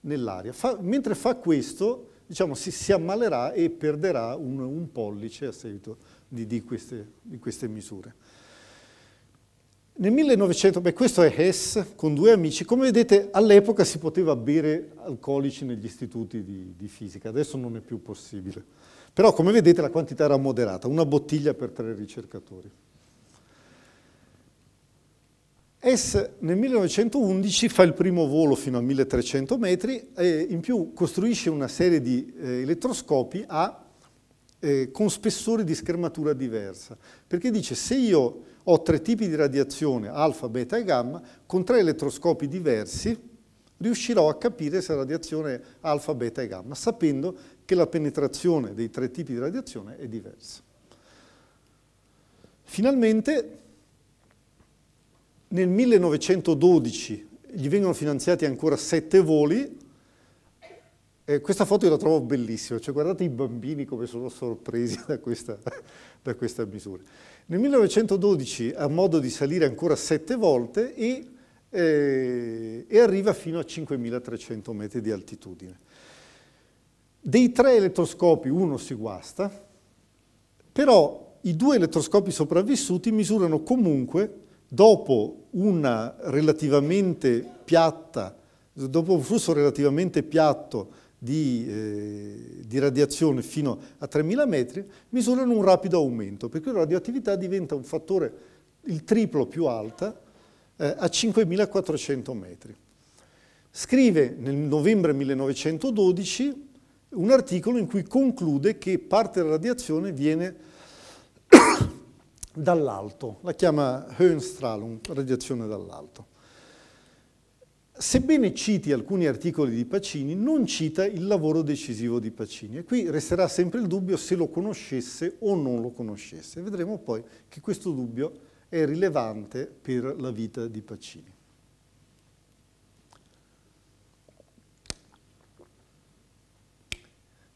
nell'aria. mentre fa questo, diciamo, si, si, ammalerà e perderà un, un pollice a seguito di, di, queste, di queste misure. Nel 1900, beh questo è Hess con due amici, come vedete all'epoca si poteva bere alcolici negli istituti di, di fisica, adesso non è più possibile. Però come vedete la quantità era moderata, una bottiglia per tre ricercatori. Hess nel 1911 fa il primo volo fino a 1300 metri e in più costruisce una serie di eh, elettroscopi a eh, con spessori di schermatura diversa. Perché dice, se io ho tre tipi di radiazione, alfa, beta e gamma, con tre elettroscopi diversi, riuscirò a capire se la radiazione è alfa, beta e gamma, sapendo che la penetrazione dei tre tipi di radiazione è diversa. Finalmente, nel 1912 gli vengono finanziati ancora sette voli eh, questa foto io la trovo bellissima, cioè guardate i bambini come sono sorpresi da questa, da questa misura. Nel 1912 ha modo di salire ancora sette volte e, eh, e arriva fino a 5.300 metri di altitudine. Dei tre elettroscopi uno si guasta, però i due elettroscopi sopravvissuti misurano comunque, dopo una relativamente piatta, dopo un flusso relativamente piatto, di, eh, di, radiazione fino a 3000 metri, misurano un rapido aumento, per cui la radioattività diventa un fattore il triplo più alta eh, a 5400 metri. Scrive nel novembre 1912 un articolo in cui conclude che parte della radiazione viene dall'alto, la chiama Hohenstrahlung, radiazione dall'alto sebbene citi alcuni articoli di Pacini, non cita il lavoro decisivo di Pacini. E qui resterà sempre il dubbio se lo conoscesse o non lo conoscesse. Vedremo poi che questo dubbio è rilevante per la vita di Pacini.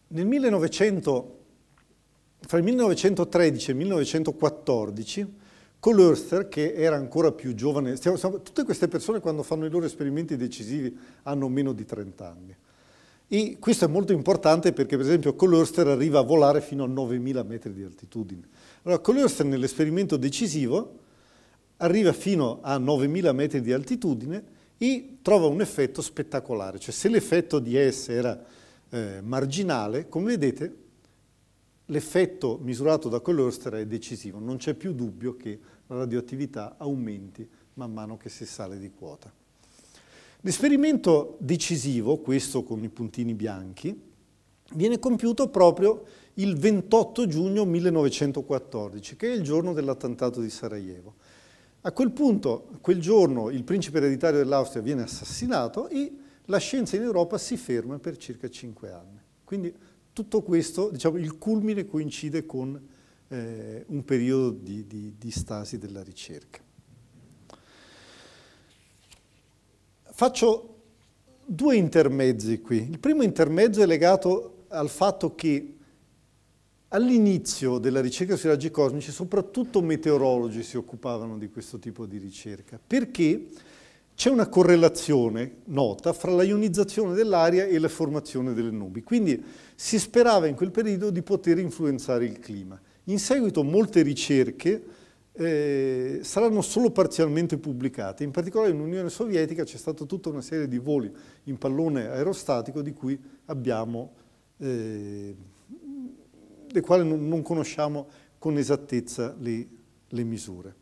Nel 1900, fra il 1913 e il 1914 Colurster, che era ancora più giovane, stiamo, stiamo, tutte queste persone quando fanno i loro esperimenti decisivi hanno meno di 30 anni. E questo è molto importante perché per esempio Colurster arriva a volare fino a 9000 metri di altitudine. Allora Colurster nell'esperimento decisivo arriva fino a 9000 metri di altitudine e trova un effetto spettacolare, cioè se l'effetto di S era eh, marginale, come vedete l'effetto misurato da quell'orsera è decisivo, non c'è più dubbio che la radioattività aumenti man mano che si sale di quota. L'esperimento decisivo, questo con i puntini bianchi, viene compiuto proprio il 28 giugno 1914, che è il giorno dell'attentato di Sarajevo. A quel punto, quel giorno, il principe ereditario dell'Austria viene assassinato e la scienza in Europa si ferma per circa cinque anni. Quindi tutto questo, diciamo, il culmine coincide con eh, un periodo di, di, di stasi della ricerca. Faccio due intermezzi qui. Il primo intermezzo è legato al fatto che all'inizio della ricerca sui raggi cosmici soprattutto meteorologi si occupavano di questo tipo di ricerca, perché c'è una correlazione nota fra la ionizzazione dell'aria e la formazione delle nubi, quindi si sperava in quel periodo di poter influenzare il clima. In seguito molte ricerche eh, saranno solo parzialmente pubblicate, in particolare in Unione Sovietica c'è stata tutta una serie di voli in pallone aerostatico di cui abbiamo, eh, dei quali non, non conosciamo con esattezza le, le misure.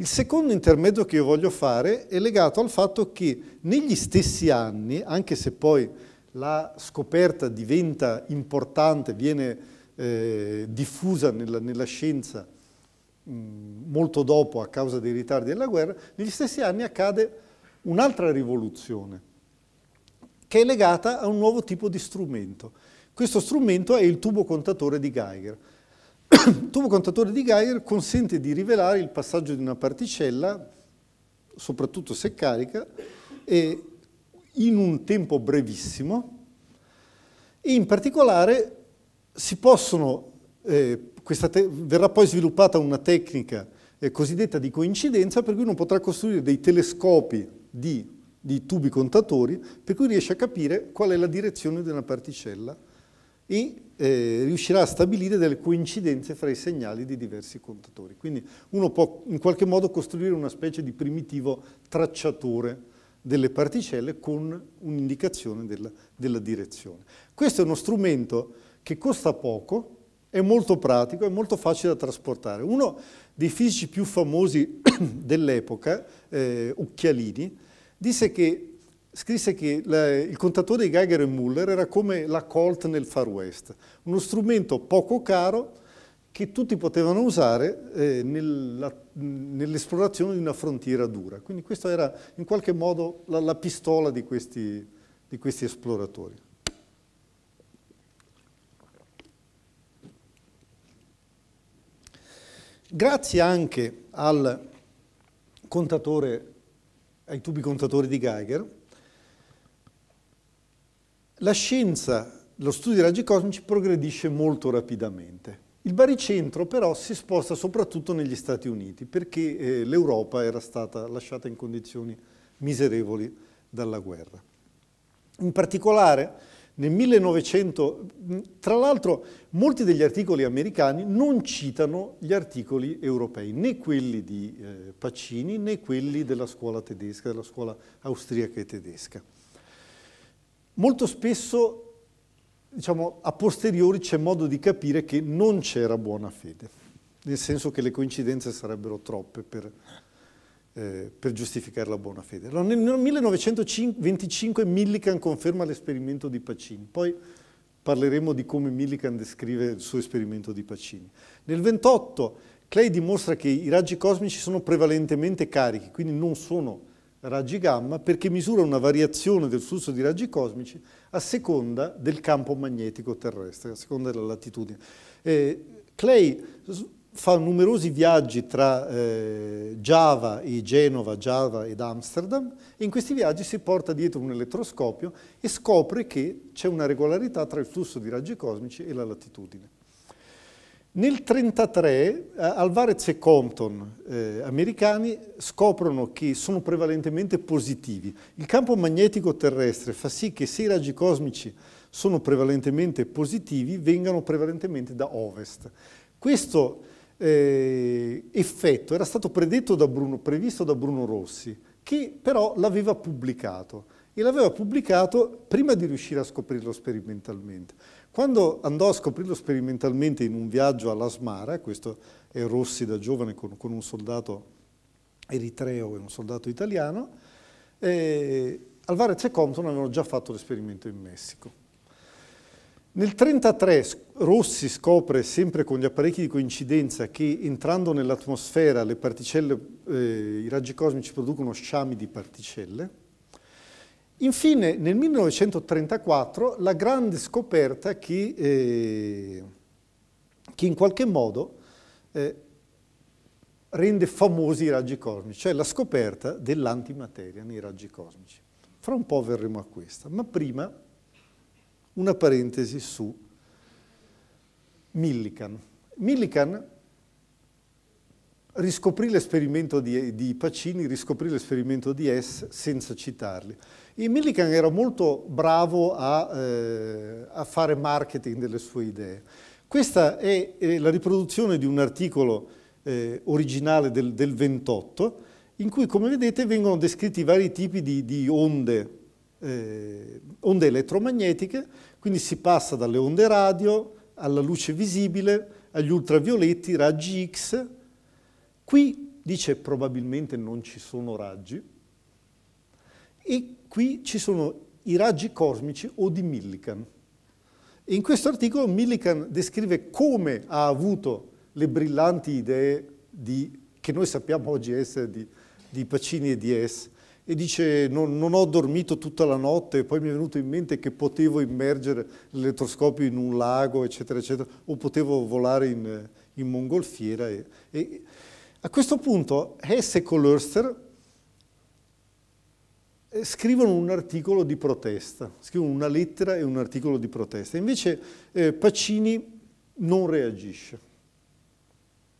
Il secondo intermezzo che io voglio fare è legato al fatto che negli stessi anni, anche se poi la scoperta diventa importante, viene eh, diffusa nella, nella scienza mh, molto dopo a causa dei ritardi della guerra, negli stessi anni accade un'altra rivoluzione che è legata a un nuovo tipo di strumento. Questo strumento è il tubo contatore di Geiger. tubo contatore di Geiger consente di rivelare il passaggio di una particella, soprattutto se carica, in un tempo brevissimo e in particolare si possono, eh, verrà poi sviluppata una tecnica eh, cosiddetta di coincidenza per cui uno potrà costruire dei telescopi di, di tubi contatori per cui riesce a capire qual è la direzione di una particella e eh, riuscirà a stabilire delle coincidenze fra i segnali di diversi contatori. Quindi uno può in qualche modo costruire una specie di primitivo tracciatore delle particelle con un'indicazione della, della direzione. Questo è uno strumento che costa poco, è molto pratico, è molto facile da trasportare. Uno dei fisici più famosi dell'epoca, eh, Occhialini, disse che scrisse che il contatore di Geiger e Muller era come la Colt nel Far West, uno strumento poco caro che tutti potevano usare eh, nell'esplorazione di una frontiera dura. Quindi questa era in qualche modo la, la pistola di questi, di questi esploratori. Grazie anche al contatore, ai tubi contatori di Geiger, la scienza, lo studio dei raggi cosmici progredisce molto rapidamente. Il baricentro però si sposta soprattutto negli Stati Uniti perché eh, l'Europa era stata lasciata in condizioni miserevoli dalla guerra. In particolare nel 1900, tra l'altro molti degli articoli americani non citano gli articoli europei, né quelli di eh, Pacini né quelli della scuola tedesca, della scuola austriaca e tedesca. Molto spesso, diciamo, a posteriori c'è modo di capire che non c'era buona fede, nel senso che le coincidenze sarebbero troppe per, eh, per giustificare la buona fede. Allora, nel 1925 Millikan conferma l'esperimento di Pacini, poi parleremo di come Millikan descrive il suo esperimento di Pacini. Nel 28 Clay dimostra che i raggi cosmici sono prevalentemente carichi, quindi non sono raggi gamma perché misura una variazione del flusso di raggi cosmici a seconda del campo magnetico terrestre, a seconda della latitudine. Eh, Clay fa numerosi viaggi tra eh, Java e Genova, Java ed Amsterdam e in questi viaggi si porta dietro un elettroscopio e scopre che c'è una regolarità tra il flusso di raggi cosmici e la latitudine. Nel 1933 eh, Alvarez e Compton, eh, americani, scoprono che sono prevalentemente positivi. Il campo magnetico terrestre fa sì che se i raggi cosmici sono prevalentemente positivi, vengano prevalentemente da ovest. Questo eh, effetto era stato da Bruno, previsto da Bruno Rossi, che però l'aveva pubblicato e l'aveva pubblicato prima di riuscire a scoprirlo sperimentalmente. Quando andò a scoprirlo sperimentalmente in un viaggio alla Smara, eh, questo è Rossi da giovane con, con un soldato eritreo e un soldato italiano, eh, Alvarez e Compton avevano già fatto l'esperimento in Messico. Nel 1933 Rossi scopre, sempre con gli apparecchi di coincidenza, che entrando nell'atmosfera eh, i raggi cosmici producono sciami di particelle, Infine, nel 1934, la grande scoperta che, eh, che in qualche modo eh, rende famosi i raggi cosmici, cioè la scoperta dell'antimateria nei raggi cosmici. Fra un po' verremo a questa, ma prima una parentesi su Millikan. Millikan riscoprì l'esperimento di, di Pacini, riscoprì l'esperimento di Hess senza citarli. E Millikan era molto bravo a, eh, a fare marketing delle sue idee. Questa è, è la riproduzione di un articolo eh, originale del, del, 28, in cui, come vedete, vengono descritti vari tipi di, di onde, eh, onde elettromagnetiche, quindi si passa dalle onde radio alla luce visibile, agli ultravioletti, raggi X. Qui dice probabilmente non ci sono raggi. E Qui ci sono i raggi cosmici o di Millikan. in questo articolo Millikan descrive come ha avuto le brillanti idee di, che noi sappiamo oggi essere di, di Pacini e di S. E dice non, non ho dormito tutta la notte, poi mi è venuto in mente che potevo immergere l'elettroscopio in un lago, eccetera, eccetera, o potevo volare in, in mongolfiera. E, e a questo punto S. Colurster eh, scrivono un articolo di protesta, scrivono una lettera e un articolo di protesta. Invece eh, Pacini non reagisce,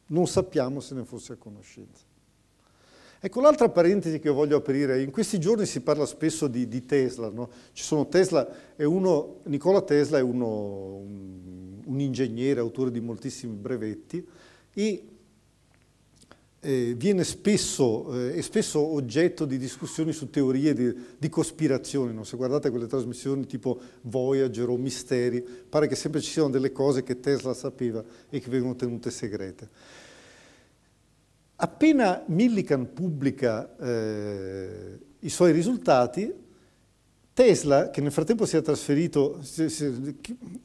non sappiamo se ne fosse a conoscenza. Ecco, l'altra parentesi che voglio aprire, in questi giorni si parla spesso di, di Tesla, no? ci sono Tesla, uno, Nicola Tesla è uno, un, un ingegnere, autore di moltissimi brevetti, e eh, viene spesso, eh, è spesso oggetto di discussioni su teorie di, di cospirazione. No? Se guardate quelle trasmissioni tipo Voyager o Misteri, pare che sempre ci siano delle cose che Tesla sapeva e che vengono tenute segrete. Appena Millikan pubblica eh, i suoi risultati, Tesla, che nel frattempo si è trasferito,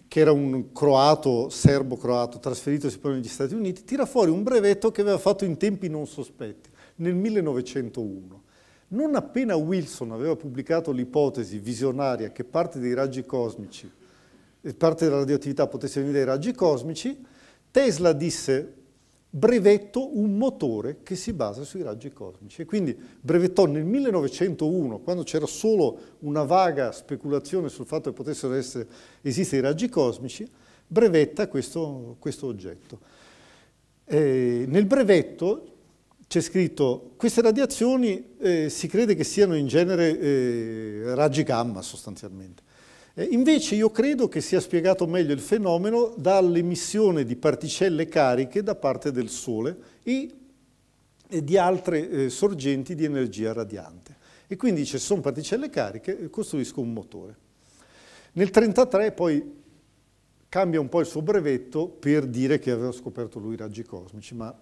che era un croato, serbo-croato, trasferitosi poi negli Stati Uniti, tira fuori un brevetto che aveva fatto in tempi non sospetti, nel 1901. Non appena Wilson aveva pubblicato l'ipotesi visionaria che parte dei raggi cosmici, eh, parte della radioattività potesse venire dai raggi cosmici, Tesla disse brevetto un motore che si basa sui raggi cosmici e quindi brevettò nel 1901, quando c'era solo una vaga speculazione sul fatto che potessero essere, esistere i raggi cosmici, brevetta questo, questo oggetto. Eh, nel brevetto c'è scritto queste radiazioni eh, si crede che siano in genere eh, raggi gamma sostanzialmente. Eh, invece io credo che sia spiegato meglio il fenomeno dall'emissione di particelle cariche da parte del Sole e, di altre eh, sorgenti di energia radiante. E quindi dice, sono particelle cariche, eh, costruisco un motore. Nel 1933 poi cambia un po' il suo brevetto per dire che aveva scoperto lui i raggi cosmici, ma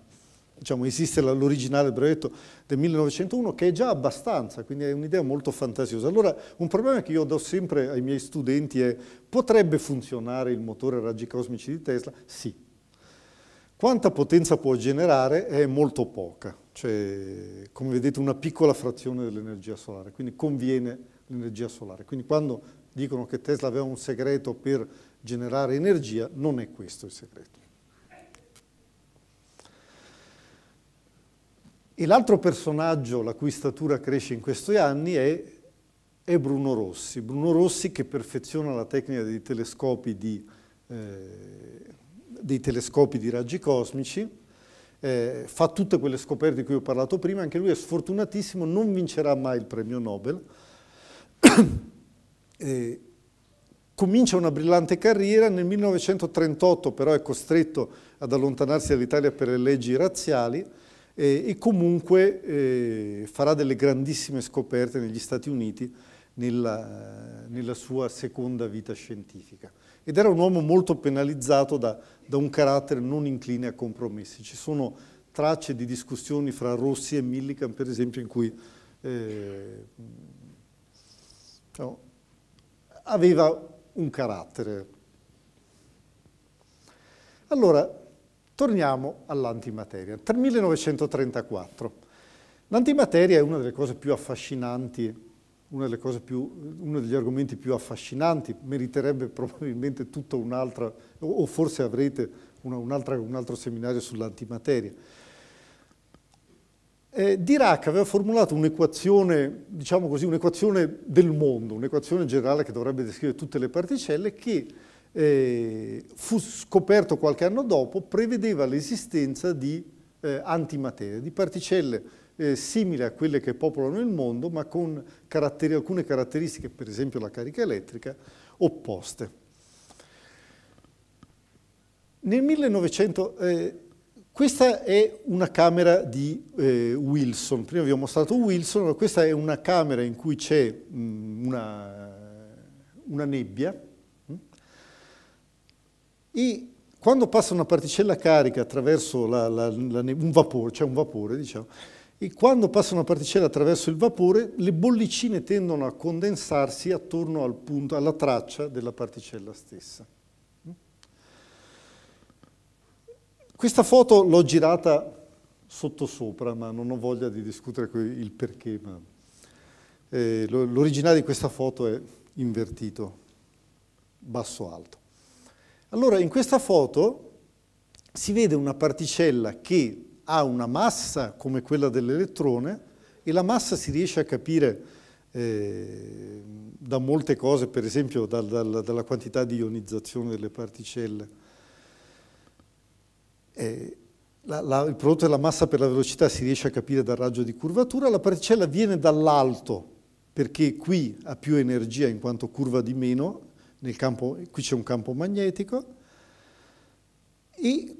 diciamo, esiste l'originale brevetto del 1901 che è già abbastanza, quindi è un'idea molto fantasiosa. Allora un problema che io do sempre ai miei studenti è potrebbe funzionare il motore a raggi cosmici di Tesla? Sì. Quanta potenza può generare? È molto poca, cioè come vedete una piccola frazione dell'energia solare, quindi conviene l'energia solare. Quindi quando dicono che Tesla aveva un segreto per generare energia, non è questo il segreto. E l'altro personaggio la cui statura cresce in questi anni è, è, Bruno Rossi. Bruno Rossi che perfeziona la tecnica dei telescopi di, eh, dei telescopi di raggi cosmici, eh, fa tutte quelle scoperte di cui ho parlato prima, anche lui è sfortunatissimo, non vincerà mai il premio Nobel. eh, comincia una brillante carriera, nel 1938 però è costretto ad allontanarsi dall'Italia per le leggi razziali, eh, e comunque eh, farà delle grandissime scoperte negli Stati Uniti nella, nella, sua seconda vita scientifica. Ed era un uomo molto penalizzato da, da un carattere non incline a compromessi. Ci sono tracce di discussioni fra Rossi e Millikan, per esempio, in cui eh, no, aveva un carattere. Allora, Torniamo all'antimateria. 1934. L'antimateria è una delle cose più affascinanti, più, uno degli argomenti più affascinanti, meriterebbe probabilmente tutta un'altra, o forse avrete una, un, altro, un altro seminario sull'antimateria. Eh, Dirac aveva formulato un'equazione, diciamo un del mondo, un'equazione generale che dovrebbe descrivere tutte le particelle, che eh, fu scoperto qualche anno dopo, prevedeva l'esistenza di eh, antimateria, di particelle eh, simili a quelle che popolano il mondo, ma con caratteri alcune caratteristiche, per esempio la carica elettrica, opposte. Nel 1900, eh, questa è una camera di eh, Wilson, prima vi ho mostrato Wilson, questa è una camera in cui c'è mm, una, una nebbia, e quando passa una particella carica attraverso la, la, la, un vapore, c'è cioè un vapore, diciamo, e quando passa una particella attraverso il vapore, le bollicine tendono a condensarsi attorno al punto, alla traccia della particella stessa. Questa foto l'ho girata sottosopra, ma non ho voglia di discutere il perché. Ma... Eh, L'originale di questa foto è invertito, basso-alto. Allora in questa foto si vede una particella che ha una massa come quella dell'elettrone e la massa si riesce a capire eh, da molte cose, per esempio dal, dal, dalla quantità di ionizzazione delle particelle. Eh, la, la, il prodotto della massa per la velocità si riesce a capire dal raggio di curvatura, la particella viene dall'alto perché qui ha più energia in quanto curva di meno campo, qui c'è un campo magnetico, e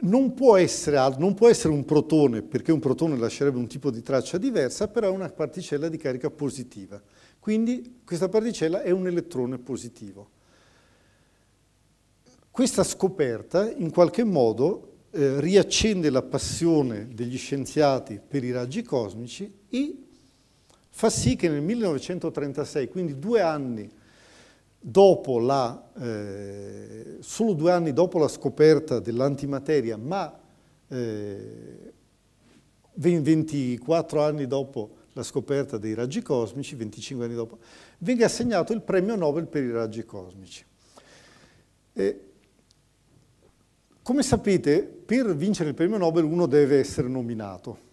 non può, essere, non può, essere, un protone, perché un protone lascerebbe un tipo di traccia diversa, però è una particella di carica positiva. Quindi questa particella è un elettrone positivo. Questa scoperta, in qualche modo, eh, riaccende la passione degli scienziati per i raggi cosmici e fa sì che nel 1936, quindi due anni dopo la, eh, solo due anni dopo la scoperta dell'antimateria, ma eh, 24 anni dopo la scoperta dei raggi cosmici, 25 anni dopo, venne assegnato il premio Nobel per i raggi cosmici. E, come sapete, per vincere il premio Nobel uno deve essere nominato.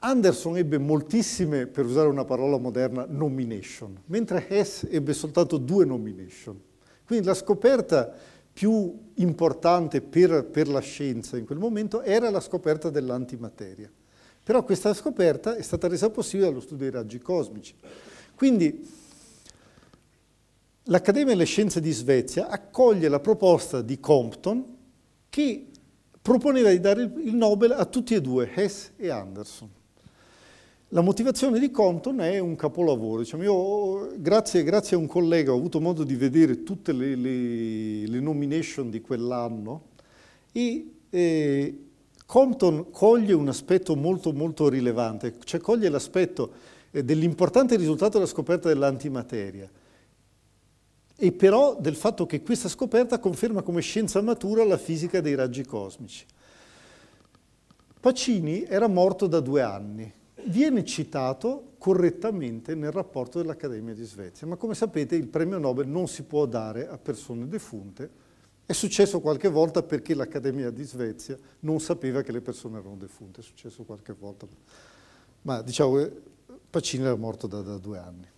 Anderson ebbe moltissime, per usare una parola moderna, nomination, mentre Hess ebbe soltanto due nomination. Quindi la scoperta più importante per, per la scienza in quel momento era la scoperta dell'antimateria. Però questa scoperta è stata resa possibile dallo studio dei raggi cosmici. Quindi l'Accademia delle Scienze di Svezia accoglie la proposta di Compton che proponeva di dare il Nobel a tutti e due, Hess e Anderson. La motivazione di Compton è un capolavoro. Diciamo, io, grazie, grazie, a un collega ho avuto modo di vedere tutte le, le, le nomination di quell'anno e eh, Compton coglie un aspetto molto molto rilevante, cioè coglie l'aspetto eh, dell'importante risultato della scoperta dell'antimateria e però del fatto che questa scoperta conferma come scienza matura la fisica dei raggi cosmici. Pacini era morto da due anni viene citato correttamente nel rapporto dell'Accademia di Svezia, ma come sapete il premio Nobel non si può dare a persone defunte, è successo qualche volta perché l'Accademia di Svezia non sapeva che le persone erano defunte, è successo qualche volta, ma diciamo che Pacini era morto da, da due anni.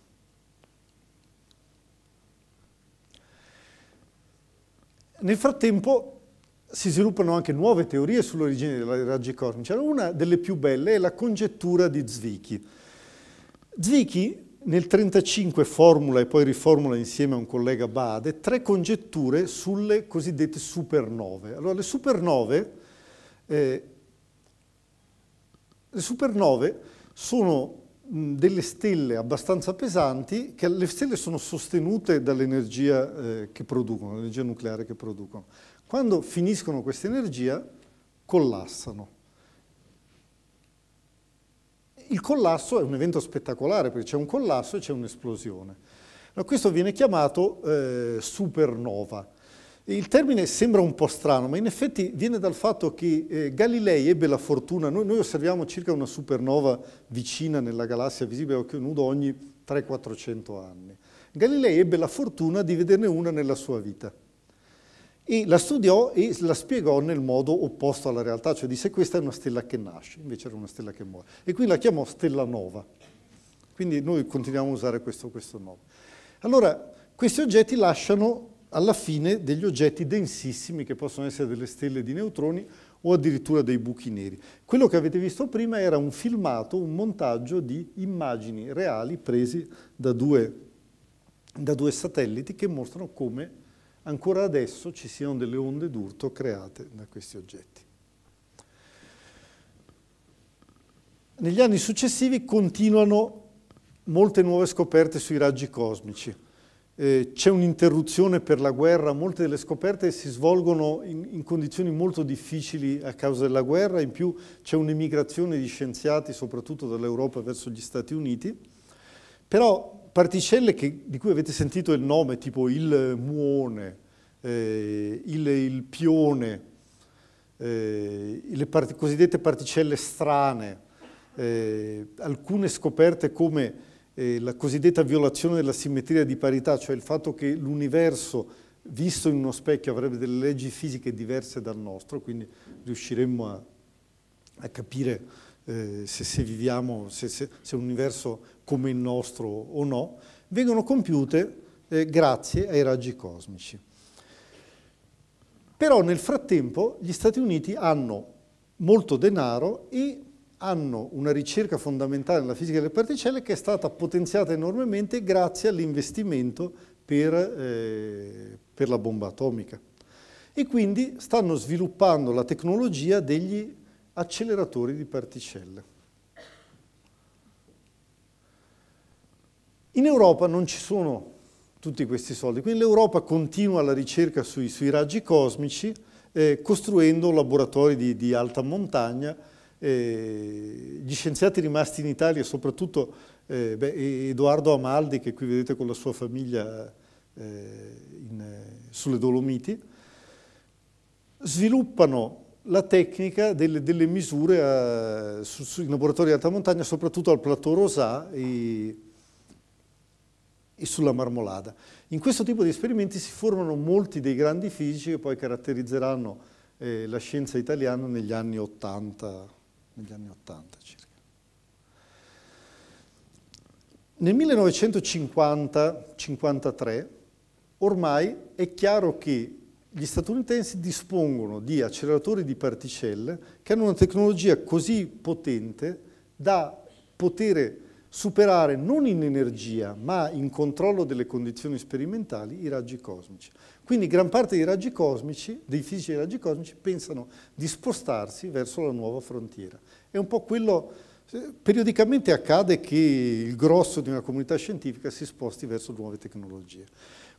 Nel frattempo si sviluppano anche nuove teorie sull'origine dei raggi cornici. una delle più belle è la congettura di Zwicky. Zwicky nel 1935 formula e poi riformula insieme a un collega Bade tre congetture sulle cosiddette supernove. Allora, le supernove, eh, le supernove sono delle stelle abbastanza pesanti, che le stelle sono sostenute dall'energia eh, che producono, l'energia nucleare che producono. Quando finiscono questa energia, collassano. Il collasso è un evento spettacolare, perché c'è un collasso e c'è un'esplosione. Ma questo viene chiamato eh, supernova. Il termine sembra un po' strano, ma in effetti viene dal fatto che eh, Galilei ebbe la fortuna, noi, noi, osserviamo circa una supernova vicina nella galassia visibile a occhio nudo ogni 300-400 anni. Galilei ebbe la fortuna di vederne una nella sua vita e la studiò e la spiegò nel modo opposto alla realtà, cioè disse questa è una stella che nasce, invece era una stella che muore. E qui la chiamò stella nova. Quindi noi continuiamo a usare questo, questo nome. Allora, questi oggetti lasciano alla fine degli oggetti densissimi che possono essere delle stelle di neutroni o addirittura dei buchi neri. Quello che avete visto prima era un filmato, un montaggio di immagini reali presi da due, da due satelliti che mostrano come ancora adesso ci siano delle onde d'urto create da questi oggetti. Negli anni successivi continuano molte nuove scoperte sui raggi cosmici. Eh, C'è un'interruzione per la guerra, molte delle scoperte si svolgono in, in condizioni molto difficili a causa della guerra, in più c'è un'emigrazione di scienziati soprattutto dall'Europa verso gli Stati Uniti, però particelle che, di cui avete sentito il nome, tipo il muone, eh, il, il, pione, eh, le part cosiddette particelle strane, eh, alcune scoperte come eh, la cosiddetta violazione della simmetria di parità, cioè il fatto che l'universo visto in uno specchio avrebbe delle leggi fisiche diverse dal nostro, quindi riusciremmo a, a capire eh, se, se, viviamo, se, se, se, un universo come il nostro o no, vengono compiute eh, grazie ai raggi cosmici. Però nel frattempo gli Stati Uniti hanno molto denaro e hanno una ricerca fondamentale nella fisica delle particelle che è stata potenziata enormemente grazie all'investimento per, eh, per, la bomba atomica. E quindi stanno sviluppando la tecnologia degli acceleratori di particelle. In Europa non ci sono tutti questi soldi, quindi l'Europa continua la ricerca sui, sui raggi cosmici eh, costruendo laboratori di, di alta montagna. Eh, gli scienziati rimasti in Italia, soprattutto eh, beh, Edoardo Amaldi, che qui vedete con la sua famiglia eh, in, eh, sulle Dolomiti, sviluppano la tecnica delle, delle misure a, eh, su, su, in laboratori di alta montagna, soprattutto al plateau Rosà. E, e sulla marmolada. In questo tipo di esperimenti si formano molti dei grandi fisici che poi caratterizzeranno eh, la scienza italiana negli anni 80, negli anni 80 circa. Nel 1950-53 ormai è chiaro che gli statunitensi dispongono di acceleratori di particelle che hanno una tecnologia così potente da potere superare non in energia ma in controllo delle condizioni sperimentali i raggi cosmici. Quindi gran parte dei raggi cosmici, dei fisici dei raggi cosmici, pensano di spostarsi verso la nuova frontiera. È un po' quello, eh, periodicamente accade che il grosso di una comunità scientifica si sposti verso nuove tecnologie.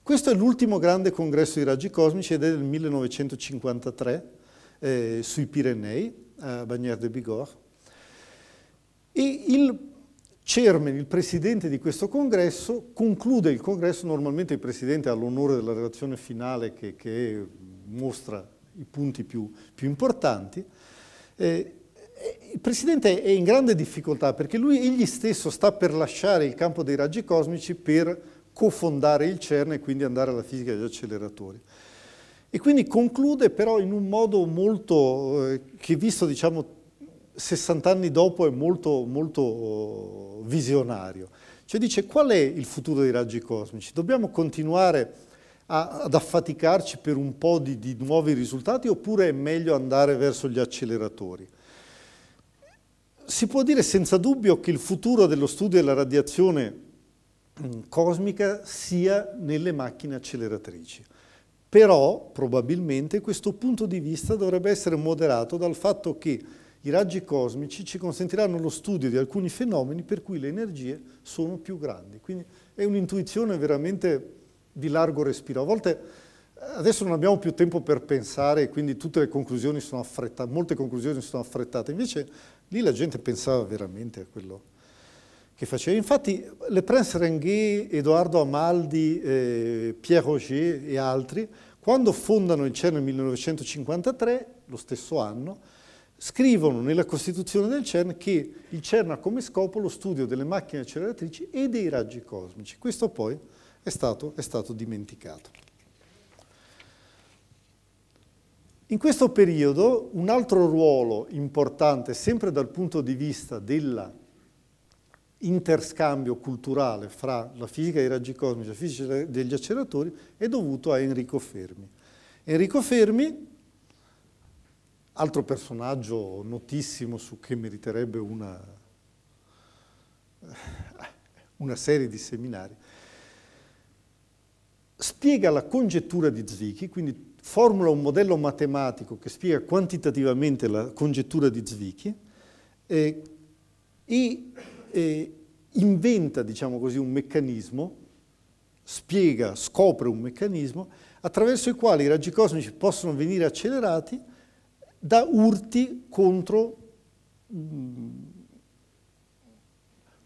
Questo è l'ultimo grande congresso di raggi cosmici ed è del 1953 eh, sui Pirenei, a Bagnères de Bigorre. E il Cermen, il presidente di questo congresso, conclude il congresso, normalmente il presidente ha l'onore della relazione finale che, che, mostra i punti più, più importanti, eh, eh, il presidente è in grande difficoltà perché lui egli stesso sta per lasciare il campo dei raggi cosmici per cofondare il CERN e quindi andare alla fisica degli acceleratori. E quindi conclude però in un modo molto, eh, che visto diciamo 60 anni dopo è molto, molto eh, visionario. Cioè dice qual è il futuro dei raggi cosmici? Dobbiamo continuare a, ad affaticarci per un po' di, di nuovi risultati oppure è meglio andare verso gli acceleratori? Si può dire senza dubbio che il futuro dello studio della radiazione mm, cosmica sia nelle macchine acceleratrici. Però probabilmente questo punto di vista dovrebbe essere moderato dal fatto che i raggi cosmici ci consentiranno lo studio di alcuni fenomeni per cui le energie sono più grandi. Quindi è un'intuizione veramente di largo respiro. A volte eh, adesso non abbiamo più tempo per pensare quindi tutte le conclusioni sono affrettate, molte conclusioni sono affrettate. Invece lì la gente pensava veramente a quello che faceva. Infatti Le Prince Renguet, Edoardo Amaldi, eh, Pierre Roger e altri, quando fondano il CERN nel 1953, lo stesso anno, scrivono nella Costituzione del CERN che il CERN ha come scopo lo studio delle macchine acceleratrici e dei raggi cosmici. Questo poi è stato, è stato dimenticato. In questo periodo un altro ruolo importante, sempre dal punto di vista dell'interscambio culturale fra la fisica dei raggi cosmici e la fisica degli acceleratori, è dovuto a Enrico Fermi. Enrico Fermi Altro personaggio notissimo su che meriterebbe una, eh, una serie di seminari, spiega la congettura di Zwicky, quindi formula un modello matematico che spiega quantitativamente la congettura di Zwicky eh, e eh, inventa, diciamo così, un meccanismo, spiega, scopre un meccanismo attraverso il quale i raggi cosmici possono venire accelerati da urti contro, mm,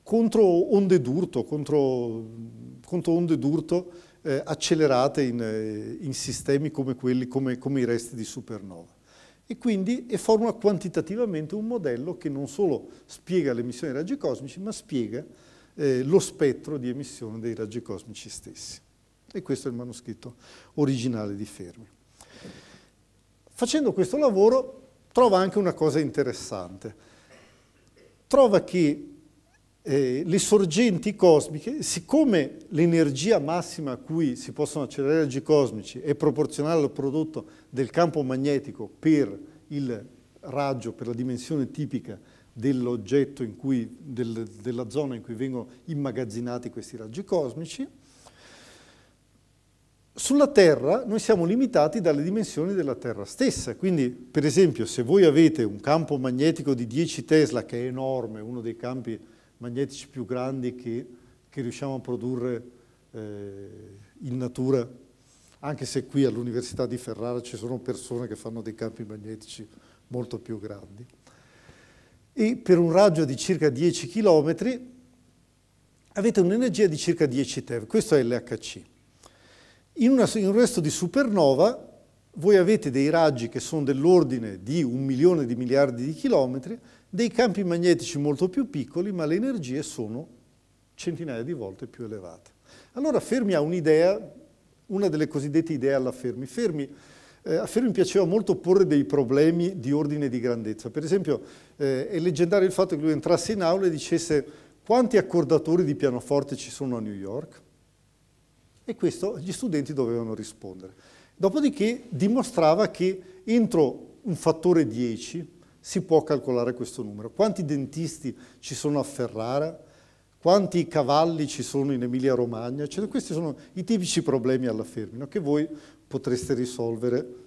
contro onde d'urto, contro, contro onde d'urto eh, accelerate in, eh, in, sistemi come, quelli, come, come i resti di supernova e quindi e forma quantitativamente un modello che non solo spiega le emissioni dei raggi cosmici, ma spiega eh, lo spettro di emissione dei raggi cosmici stessi. E questo è il manoscritto originale di Fermi. Facendo questo lavoro trova anche una cosa interessante. Trova che eh, le sorgenti cosmiche, siccome l'energia massima a cui si possono accelerare i raggi cosmici è proporzionale al prodotto del campo magnetico per il raggio, per la dimensione tipica dell'oggetto del, della zona in cui vengono immagazzinati questi raggi cosmici, sulla Terra noi siamo limitati dalle dimensioni della Terra stessa, quindi per esempio se voi avete un campo magnetico di 10 Tesla, che è enorme, uno dei campi magnetici più grandi che, che riusciamo a produrre eh, in natura, anche se qui all'Università di Ferrara ci sono persone che fanno dei campi magnetici molto più grandi, e per un raggio di circa 10 km avete un'energia di circa 10 TeV, questo è l'HC. In, una, in un resto di supernova voi avete dei raggi che sono dell'ordine di un milione di miliardi di chilometri, dei campi magnetici molto più piccoli, ma le energie sono centinaia di volte più elevate. Allora Fermi ha un'idea, una delle cosiddette idee alla Fermi. Fermi eh, a Fermi piaceva molto porre dei problemi di ordine di grandezza. Per esempio eh, è leggendario il fatto che lui entrasse in aula e dicesse quanti accordatori di pianoforte ci sono a New York? E questo gli studenti dovevano rispondere. Dopodiché dimostrava che entro un fattore 10 si può calcolare questo numero. Quanti dentisti ci sono a Ferrara? Quanti cavalli ci sono in Emilia Romagna? Cioè, questi sono i tipici problemi alla Fermino che voi potreste risolvere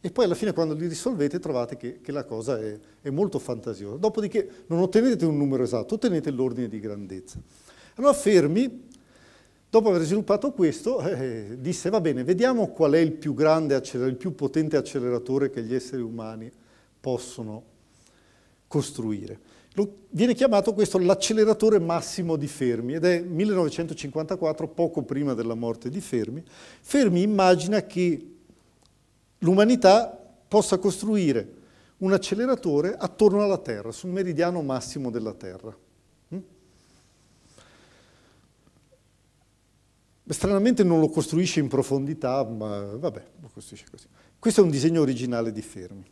e poi alla fine quando li risolvete trovate che, che la cosa è, è, molto fantasiosa. Dopodiché non ottenete un numero esatto, ottenete l'ordine di grandezza. Allora Fermi Dopo aver sviluppato questo, eh, eh, disse, va bene, vediamo qual è il più grande, il più potente acceleratore che gli esseri umani possono costruire. Lo, viene chiamato questo l'acceleratore massimo di Fermi ed è 1954, poco prima della morte di Fermi. Fermi immagina che l'umanità possa costruire un acceleratore attorno alla Terra, sul meridiano massimo della Terra. Stranamente non lo costruisce in profondità, ma vabbè, lo costruisce così. Questo è un disegno originale di Fermi.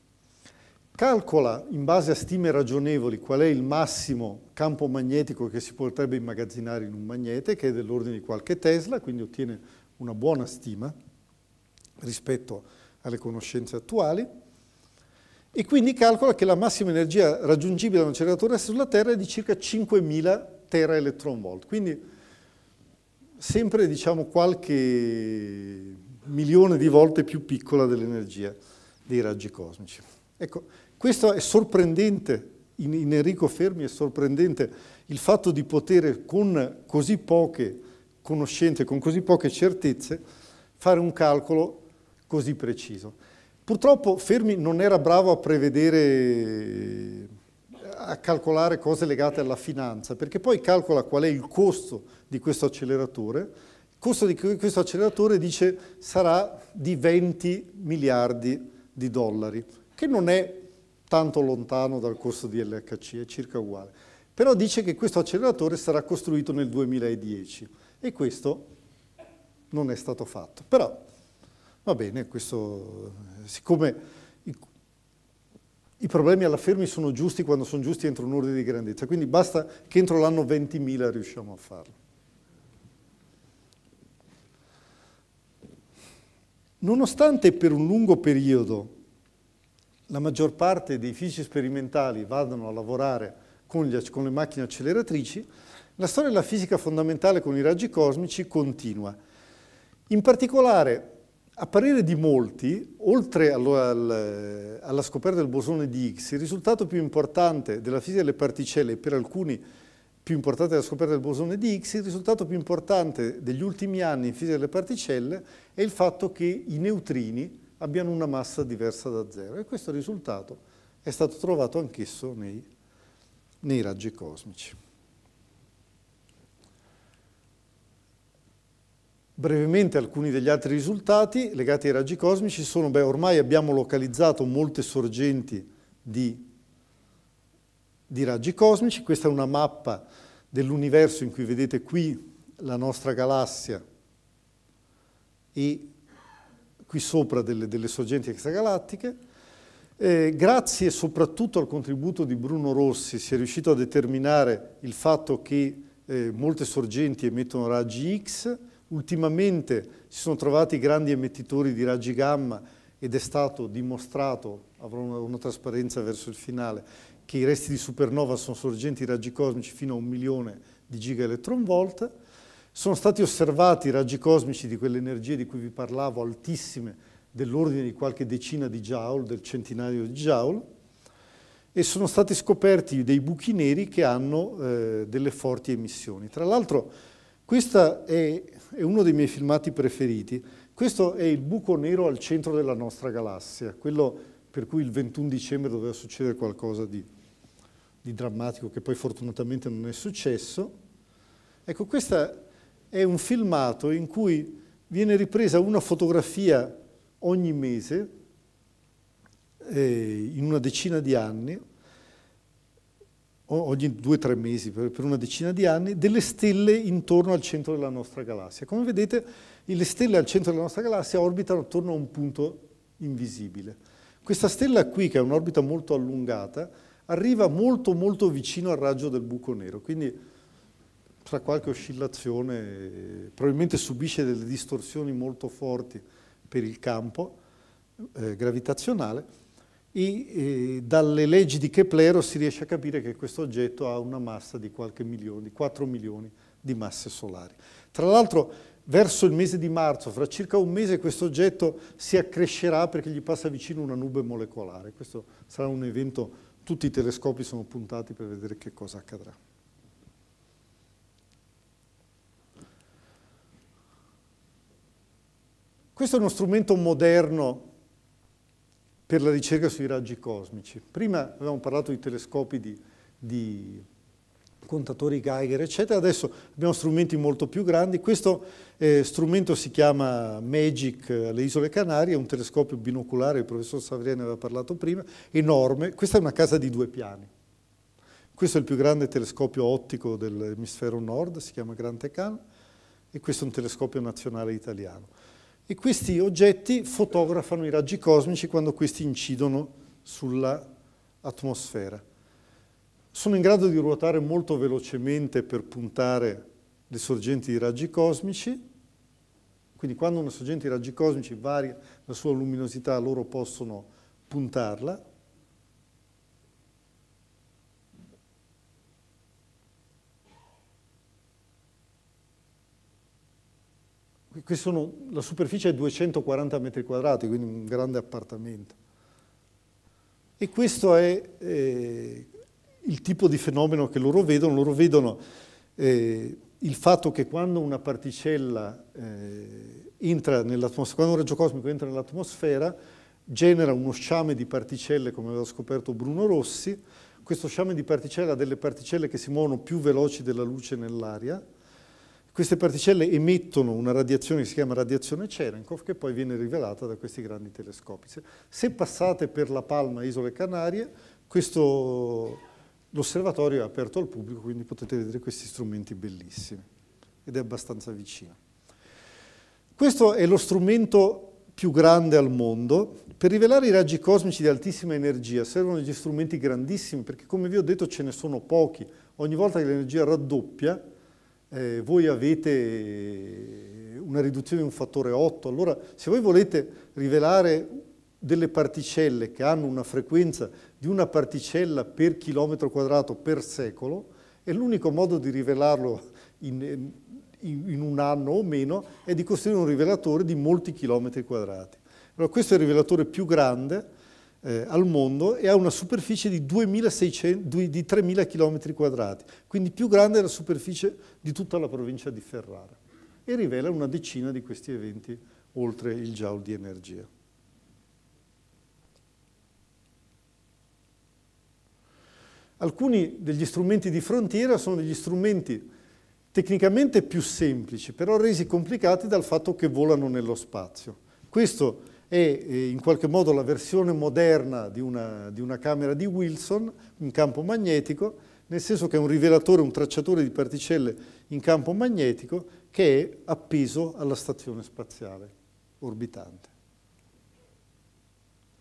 Calcola, in base a stime ragionevoli, qual è il massimo campo magnetico che si potrebbe immagazzinare in un magnete, che è dell'ordine di qualche Tesla, quindi ottiene una buona stima rispetto alle conoscenze attuali, e quindi calcola che la massima energia raggiungibile da un acceleratore sulla Terra è di circa 5.000 tera volt. quindi sempre diciamo, qualche milione di volte più piccola dell'energia dei raggi cosmici. Ecco, questo è sorprendente, in, in Enrico Fermi è sorprendente il fatto di poter con così poche conoscenze, con così poche certezze, fare un calcolo così preciso. Purtroppo Fermi non era bravo a prevedere, a calcolare cose legate alla finanza, perché poi calcola qual è il costo di questo acceleratore. Il costo di questo acceleratore dice sarà di 20 miliardi di dollari, che non è tanto lontano dal costo di LHC, è circa uguale. Però dice che questo acceleratore sarà costruito nel 2010 e questo non è stato fatto. Però va bene, questo, siccome i problemi alla Fermi sono giusti quando sono giusti entro un ordine di grandezza, quindi basta che entro l'anno 20.000 riusciamo a farlo. Nonostante per un lungo periodo la maggior parte dei fisici sperimentali vadano a lavorare con, gli, con le macchine acceleratrici, la storia della fisica fondamentale con i raggi cosmici continua. In particolare, a parere di molti, oltre alla scoperta del bosone di Higgs, il risultato più importante della fisica delle particelle per alcuni più importante della scoperta del bosone di Higgs, il risultato più importante degli ultimi anni in fisica delle particelle è il fatto che i neutrini abbiano una massa diversa da zero. E questo risultato è stato trovato anch'esso nei, nei raggi cosmici. Brevemente alcuni degli altri risultati legati ai raggi cosmici sono, beh, ormai abbiamo localizzato molte sorgenti di di raggi cosmici. Questa è una mappa dell'universo in cui vedete qui la nostra galassia e qui sopra delle, delle sorgenti extragalattiche. Eh, grazie soprattutto al contributo di Bruno Rossi si è riuscito a determinare il fatto che eh, molte sorgenti emettono raggi X, ultimamente si sono trovati grandi emettitori di raggi gamma ed è stato dimostrato, avrò una, una trasparenza verso il finale, che i resti di supernova sono sorgenti raggi cosmici fino a un milione di giga gigaelettronvolt, sono stati osservati raggi cosmici di quelle energie di cui vi parlavo altissime dell'ordine di qualche decina di joule, del centinaio di joule, e sono stati scoperti dei buchi neri che hanno eh, delle forti emissioni. Tra l'altro questo è, è uno dei miei filmati preferiti, questo è il buco nero al centro della nostra galassia, quello per cui il 21 dicembre doveva succedere qualcosa di di drammatico che poi fortunatamente non è successo. Ecco, questo è un filmato in cui viene ripresa una fotografia ogni mese, eh, in una decina di anni, ogni due o tre mesi per, una decina di anni, delle stelle intorno al centro della nostra galassia. Come vedete, le stelle al centro della nostra galassia orbitano attorno a un punto invisibile. Questa stella qui, che ha un'orbita molto allungata, arriva molto molto vicino al raggio del buco nero, quindi tra qualche oscillazione probabilmente subisce delle distorsioni molto forti per il campo eh, gravitazionale e eh, dalle leggi di Keplero si riesce a capire che questo oggetto ha una massa di qualche milione, 4 milioni di masse solari. Tra l'altro verso il mese di marzo, fra circa un mese questo oggetto si accrescerà perché gli passa vicino una nube molecolare, questo sarà un evento tutti i telescopi sono puntati per vedere che cosa accadrà. Questo è uno strumento moderno per la ricerca sui raggi cosmici. Prima avevamo parlato di telescopi di, di contatori Geiger, eccetera. Adesso abbiamo strumenti molto più grandi. Questo eh, strumento si chiama Magic alle eh, Isole Canarie, è un telescopio binoculare, il professor Savriani aveva parlato prima, enorme. Questa è una casa di due piani. Questo è il più grande telescopio ottico dell'emisfero nord, si chiama Gran Tecan, e questo è un telescopio nazionale italiano. E questi oggetti fotografano i raggi cosmici quando questi incidono sulla atmosfera sono in grado di ruotare molto velocemente per puntare le sorgenti di raggi cosmici, quindi quando una sorgente di raggi cosmici varia la sua luminosità loro possono puntarla. Sono, la superficie è 240 metri quadrati, quindi un grande appartamento. E questo è eh, il tipo di fenomeno che loro vedono, loro vedono eh, il fatto che quando una particella eh, entra nell'atmosfera, quando un raggio cosmico entra nell'atmosfera, genera uno sciame di particelle, come aveva scoperto Bruno Rossi, questo sciame di particelle ha delle particelle che si muovono più veloci della luce nell'aria, queste particelle emettono una radiazione che si chiama radiazione Cherenkov, che poi viene rivelata da questi grandi telescopi. Se passate per La Palma, Isole Canarie, questo L'osservatorio è aperto al pubblico, quindi potete vedere questi strumenti bellissimi ed è abbastanza vicino. Questo è lo strumento più grande al mondo. Per rivelare i raggi cosmici di altissima energia servono degli strumenti grandissimi perché, come vi ho detto, ce ne sono pochi. Ogni volta che l'energia raddoppia, eh, voi avete eh, una riduzione di un fattore 8. Allora, se voi volete rivelare delle particelle che hanno una frequenza di una particella per chilometro quadrato per secolo e l'unico modo di rivelarlo in, in, un anno o meno è di costruire un rivelatore di molti chilometri quadrati. Allora, questo è il rivelatore più grande eh, al mondo e ha una superficie di, 2600, di 3.000 chilometri quadrati, quindi più grande è la superficie di tutta la provincia di Ferrara e rivela una decina di questi eventi oltre il joule di energia. Alcuni degli strumenti di frontiera sono degli strumenti tecnicamente più semplici, però resi complicati dal fatto che volano nello spazio. Questo è eh, in qualche modo la versione moderna di una, di una camera di Wilson in campo magnetico, nel senso che è un rivelatore, un tracciatore di particelle in campo magnetico che è appeso alla stazione spaziale orbitante,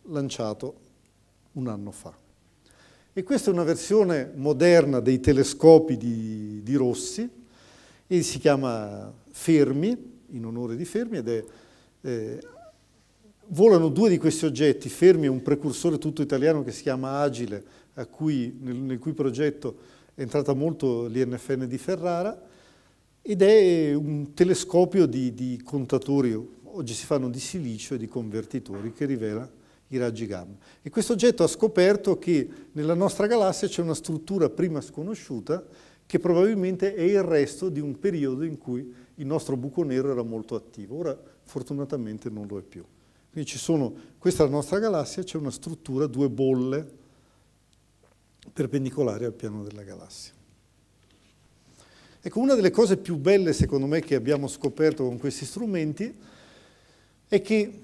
lanciato un anno fa. E questa è una versione moderna dei telescopi di, di Rossi e si chiama Fermi, in onore di Fermi, ed è... Eh, volano due di questi oggetti, Fermi è un precursore tutto italiano che si chiama Agile, cui, nel, nel cui progetto è entrata molto l'INFN di Ferrara, ed è un telescopio di, di, contatori, oggi si fanno di silicio e di convertitori, che rivela i raggi gamma. E questo oggetto ha scoperto che nella nostra galassia c'è una struttura prima sconosciuta che probabilmente è il resto di un periodo in cui il nostro buco nero era molto attivo. Ora fortunatamente non lo è più. Quindi ci sono, questa è la nostra galassia, c'è una struttura, due bolle perpendicolari al piano della galassia. Ecco, una delle cose più belle secondo me che abbiamo scoperto con questi strumenti è che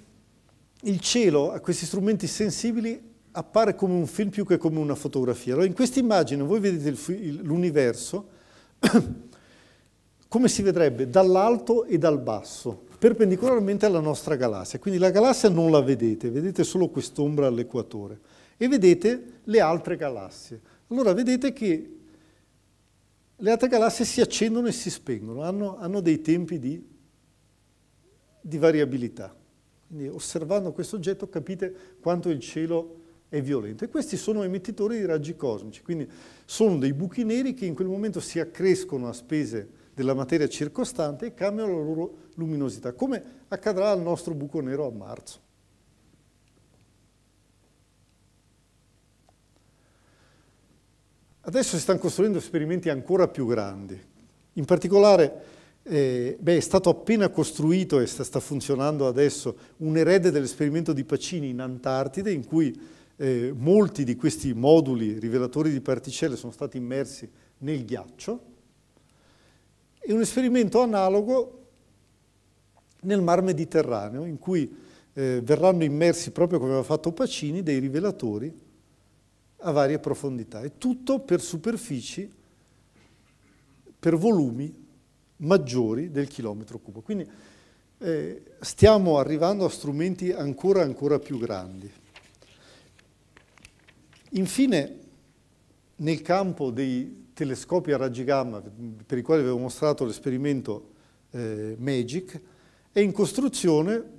il cielo a questi strumenti sensibili appare come un film più che come una fotografia. Allora in questa immagine voi vedete l'universo come si vedrebbe dall'alto e dal basso, perpendicolarmente alla nostra galassia. Quindi la galassia non la vedete, vedete solo quest'ombra all'equatore e vedete le altre galassie. Allora vedete che le altre galassie si accendono e si spengono, hanno, hanno dei tempi di, di variabilità. Quindi osservando questo oggetto capite quanto il cielo è violento. E questi sono emettitori di raggi cosmici, quindi sono dei buchi neri che in quel momento si accrescono a spese della materia circostante e cambiano la loro luminosità, come accadrà al nostro buco nero a marzo. Adesso si stanno costruendo esperimenti ancora più grandi. In particolare eh, beh, è stato appena costruito e sta, sta funzionando adesso un erede dell'esperimento di Pacini in Antartide in cui eh, molti di questi moduli rivelatori di particelle sono stati immersi nel ghiaccio e un esperimento analogo nel Mar Mediterraneo in cui eh, verranno immersi, proprio come aveva fatto Pacini, dei rivelatori a varie profondità e tutto per superfici, per volumi maggiori del chilometro cubo. Quindi eh, stiamo arrivando a strumenti ancora, ancora più grandi. Infine, nel campo dei telescopi a raggi gamma, per i quali avevo mostrato l'esperimento eh, MAGIC, è in costruzione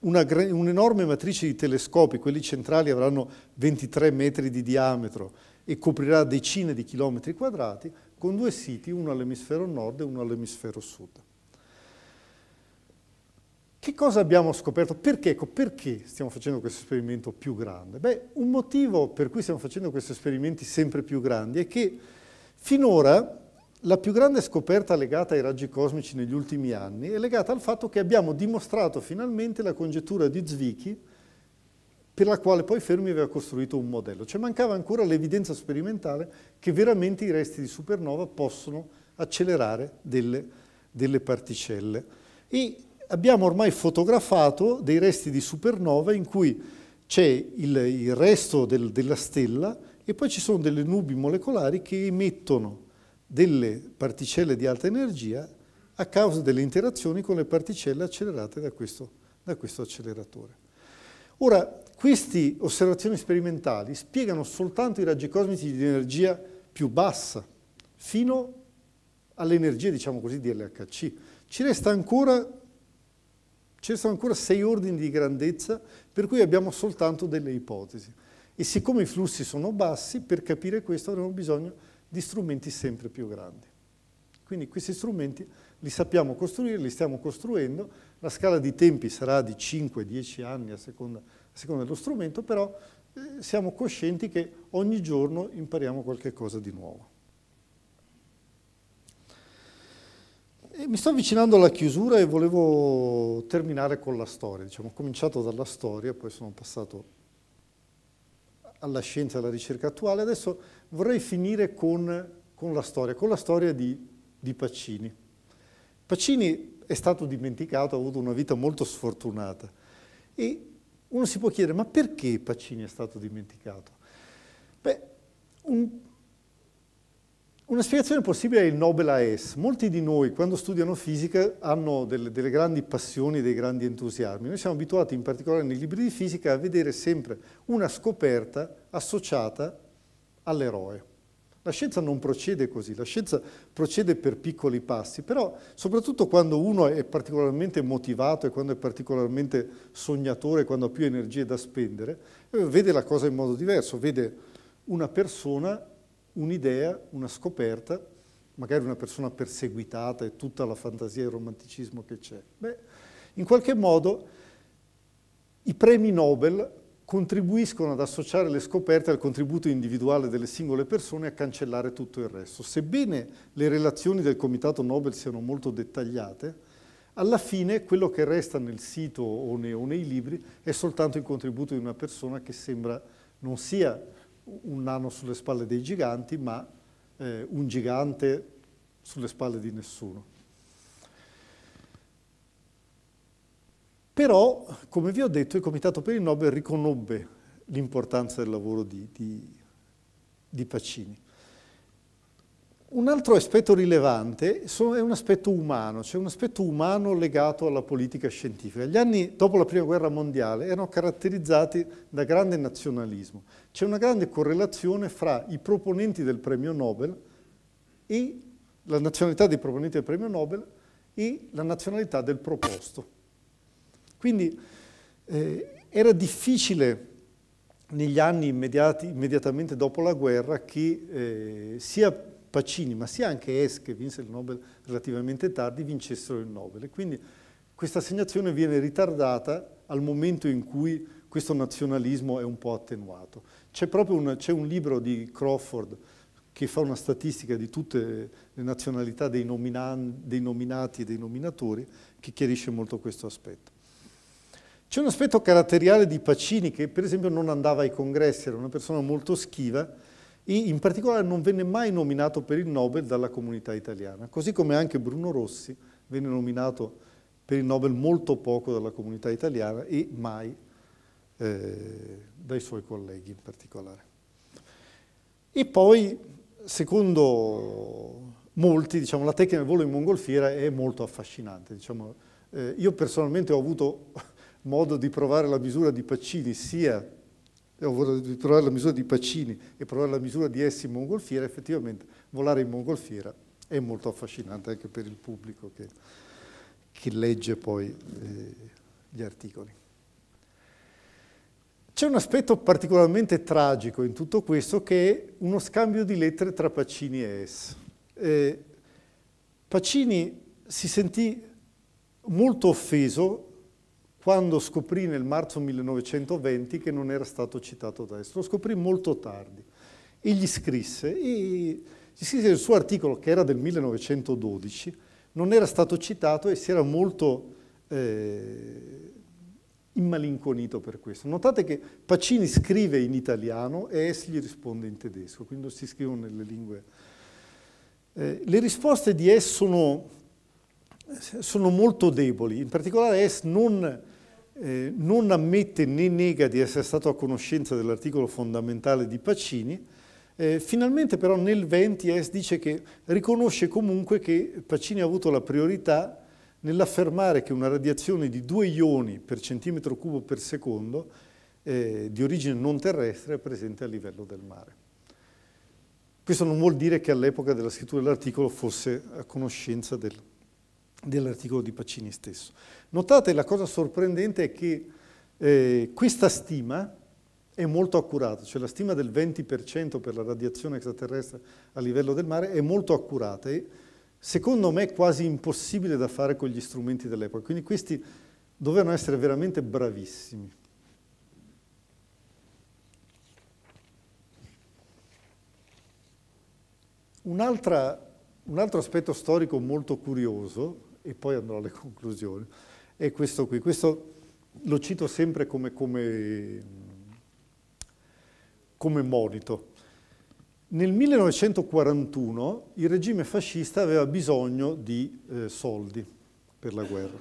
un'enorme un matrice di telescopi, quelli centrali avranno 23 metri di diametro e coprirà decine di chilometri quadrati, con due siti, uno all'emisfero nord e uno all'emisfero sud. Che cosa abbiamo scoperto? Perché, ecco, perché stiamo facendo questo esperimento più grande? Beh, un motivo per cui stiamo facendo questi esperimenti sempre più grandi è che finora la più grande scoperta legata ai raggi cosmici negli ultimi anni è legata al fatto che abbiamo dimostrato finalmente la congettura di Zwicky per la quale poi Fermi aveva costruito un modello. Cioè mancava ancora l'evidenza sperimentale che veramente i resti di supernova possono accelerare delle, delle particelle. E abbiamo ormai fotografato dei resti di supernova in cui c'è il, il, resto del, della stella e poi ci sono delle nubi molecolari che emettono delle particelle di alta energia a causa delle interazioni con le particelle accelerate da questo, da questo acceleratore. Ora, queste osservazioni sperimentali spiegano soltanto i raggi cosmici di energia più bassa, fino all'energia, diciamo così, di LHC. Ci resta ancora ci sono ancora sei ordini di grandezza per cui abbiamo soltanto delle ipotesi. E siccome i flussi sono bassi, per capire questo avremo bisogno di strumenti sempre più grandi. Quindi questi strumenti li sappiamo costruire, li stiamo costruendo, la scala di tempi sarà di 5-10 anni a seconda seconda dello strumento, però eh, siamo coscienti che ogni giorno impariamo qualche cosa di nuovo. E mi sto avvicinando alla chiusura e volevo terminare con la storia. Diciamo, ho cominciato dalla storia, poi sono passato alla scienza e alla ricerca attuale. Adesso vorrei finire con, con la storia, con la storia di, di Pacini. Pacini è stato dimenticato, ha avuto una vita molto sfortunata e uno si può chiedere, ma perché Pacini è stato dimenticato? Beh, un, una spiegazione possibile è il Nobel AS. Molti di noi, quando studiano fisica, hanno delle, delle grandi passioni, dei grandi entusiasmi. Noi siamo abituati, in particolare nei libri di fisica, a vedere sempre una scoperta associata all'eroe. La scienza non procede così, la scienza procede per piccoli passi, però soprattutto quando uno è particolarmente motivato e quando è particolarmente sognatore, quando ha più energie da spendere, eh, vede la cosa in modo diverso, vede una persona, un'idea, una scoperta, magari una persona perseguitata e tutta la fantasia e il romanticismo che c'è. Beh, in qualche modo i premi Nobel contribuiscono ad associare le scoperte al contributo individuale delle singole persone e a cancellare tutto il resto. Sebbene le relazioni del Comitato Nobel siano molto dettagliate, alla fine quello che resta nel sito o, nei, o nei libri è soltanto il contributo di una persona che sembra non sia un nano sulle spalle dei giganti, ma eh, un gigante sulle spalle di nessuno. Però, come vi ho detto, il Comitato per il Nobel riconobbe l'importanza del lavoro di, di, di Pacini. Un altro aspetto rilevante è un aspetto umano, cioè un aspetto umano legato alla politica scientifica. Gli anni dopo la Prima Guerra Mondiale erano caratterizzati da grande nazionalismo. C'è una grande correlazione fra i proponenti del premio Nobel e la nazionalità dei proponenti del premio Nobel e la nazionalità del proposto. Quindi eh, era difficile negli anni immediati, immediatamente dopo la guerra che eh, sia Pacini ma sia anche Hess, che vinse il Nobel relativamente tardi, vincessero il Nobel. quindi questa assegnazione viene ritardata al momento in cui questo nazionalismo è un po' attenuato. C'è proprio un, un, libro di Crawford che fa una statistica di tutte le nazionalità dei, nominan, dei nominati e dei nominatori che chiarisce molto questo aspetto. C'è un aspetto caratteriale di Pacini che per esempio non andava ai congressi, era una persona molto schiva e in particolare non venne mai nominato per il Nobel dalla comunità italiana, così come anche Bruno Rossi venne nominato per il Nobel molto poco dalla comunità italiana e mai eh, dai suoi colleghi in particolare. E poi, secondo molti, diciamo, la tecnica del volo in mongolfiera è molto affascinante. Diciamo, eh, io personalmente ho avuto modo di provare la misura di Pacini sia eh, di provare la misura di Pacini e provare la misura di essi in mongolfiera, effettivamente volare in mongolfiera è molto affascinante anche per il pubblico che, che legge poi eh, gli articoli. C'è un aspetto particolarmente tragico in tutto questo che è uno scambio di lettere tra Pacini e Es. Eh, Pacini si sentì molto offeso quando scoprì nel marzo 1920 che non era stato citato da Est. Lo scoprì molto tardi e gli scrisse, e gli scrisse il suo articolo che era del 1912, non era stato citato e si era molto eh, immalinconito per questo. Notate che Pacini scrive in italiano e Es gli risponde in tedesco, quindi si scrivono nelle lingue. Eh, le risposte di Es sono, sono molto deboli, in particolare Es non eh, non ammette né nega di essere stato a conoscenza dell'articolo fondamentale di Pacini, eh, finalmente però nel 20 es dice che riconosce comunque che Pacini ha avuto la priorità nell'affermare che una radiazione di due ioni per centimetro cubo per secondo eh, di origine non terrestre è presente a livello del mare. Questo non vuol dire che all'epoca della scrittura dell'articolo fosse a conoscenza del, dell'articolo di Pacini stesso. Notate la cosa sorprendente è che eh, questa stima è molto accurata, cioè la stima del 20% per la radiazione extraterrestre a livello del mare è molto accurata e secondo me è quasi impossibile da fare con gli strumenti dell'epoca, quindi questi dovevano essere veramente bravissimi. Un, un altro aspetto storico molto curioso e poi andrò alle conclusioni, è questo qui. Questo lo cito sempre come, come, come monito. Nel 1941 il regime fascista aveva bisogno di eh, soldi per la guerra.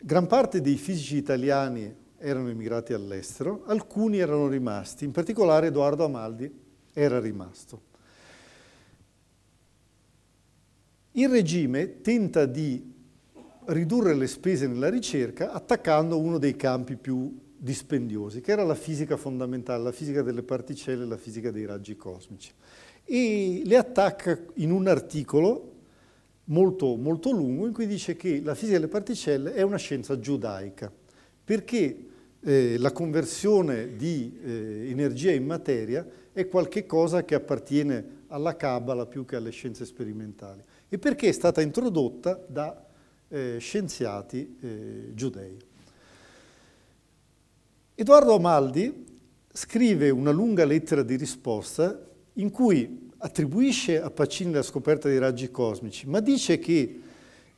Gran parte dei fisici italiani erano emigrati all'estero, alcuni erano rimasti, in particolare Edoardo Amaldi era rimasto. Il regime tenta di ridurre le spese nella ricerca attaccando uno dei campi più dispendiosi, che era la fisica fondamentale, la fisica delle particelle e la fisica dei raggi cosmici. E le attacca in un articolo molto, molto lungo in cui dice che la fisica delle particelle è una scienza giudaica, perché eh, la conversione di eh, energia in materia è qualcosa che appartiene alla Cabala più che alle scienze sperimentali e perché è stata introdotta da eh, scienziati eh, giudei. Edoardo Amaldi scrive una lunga lettera di risposta in cui attribuisce a Pacini la scoperta dei raggi cosmici, ma dice che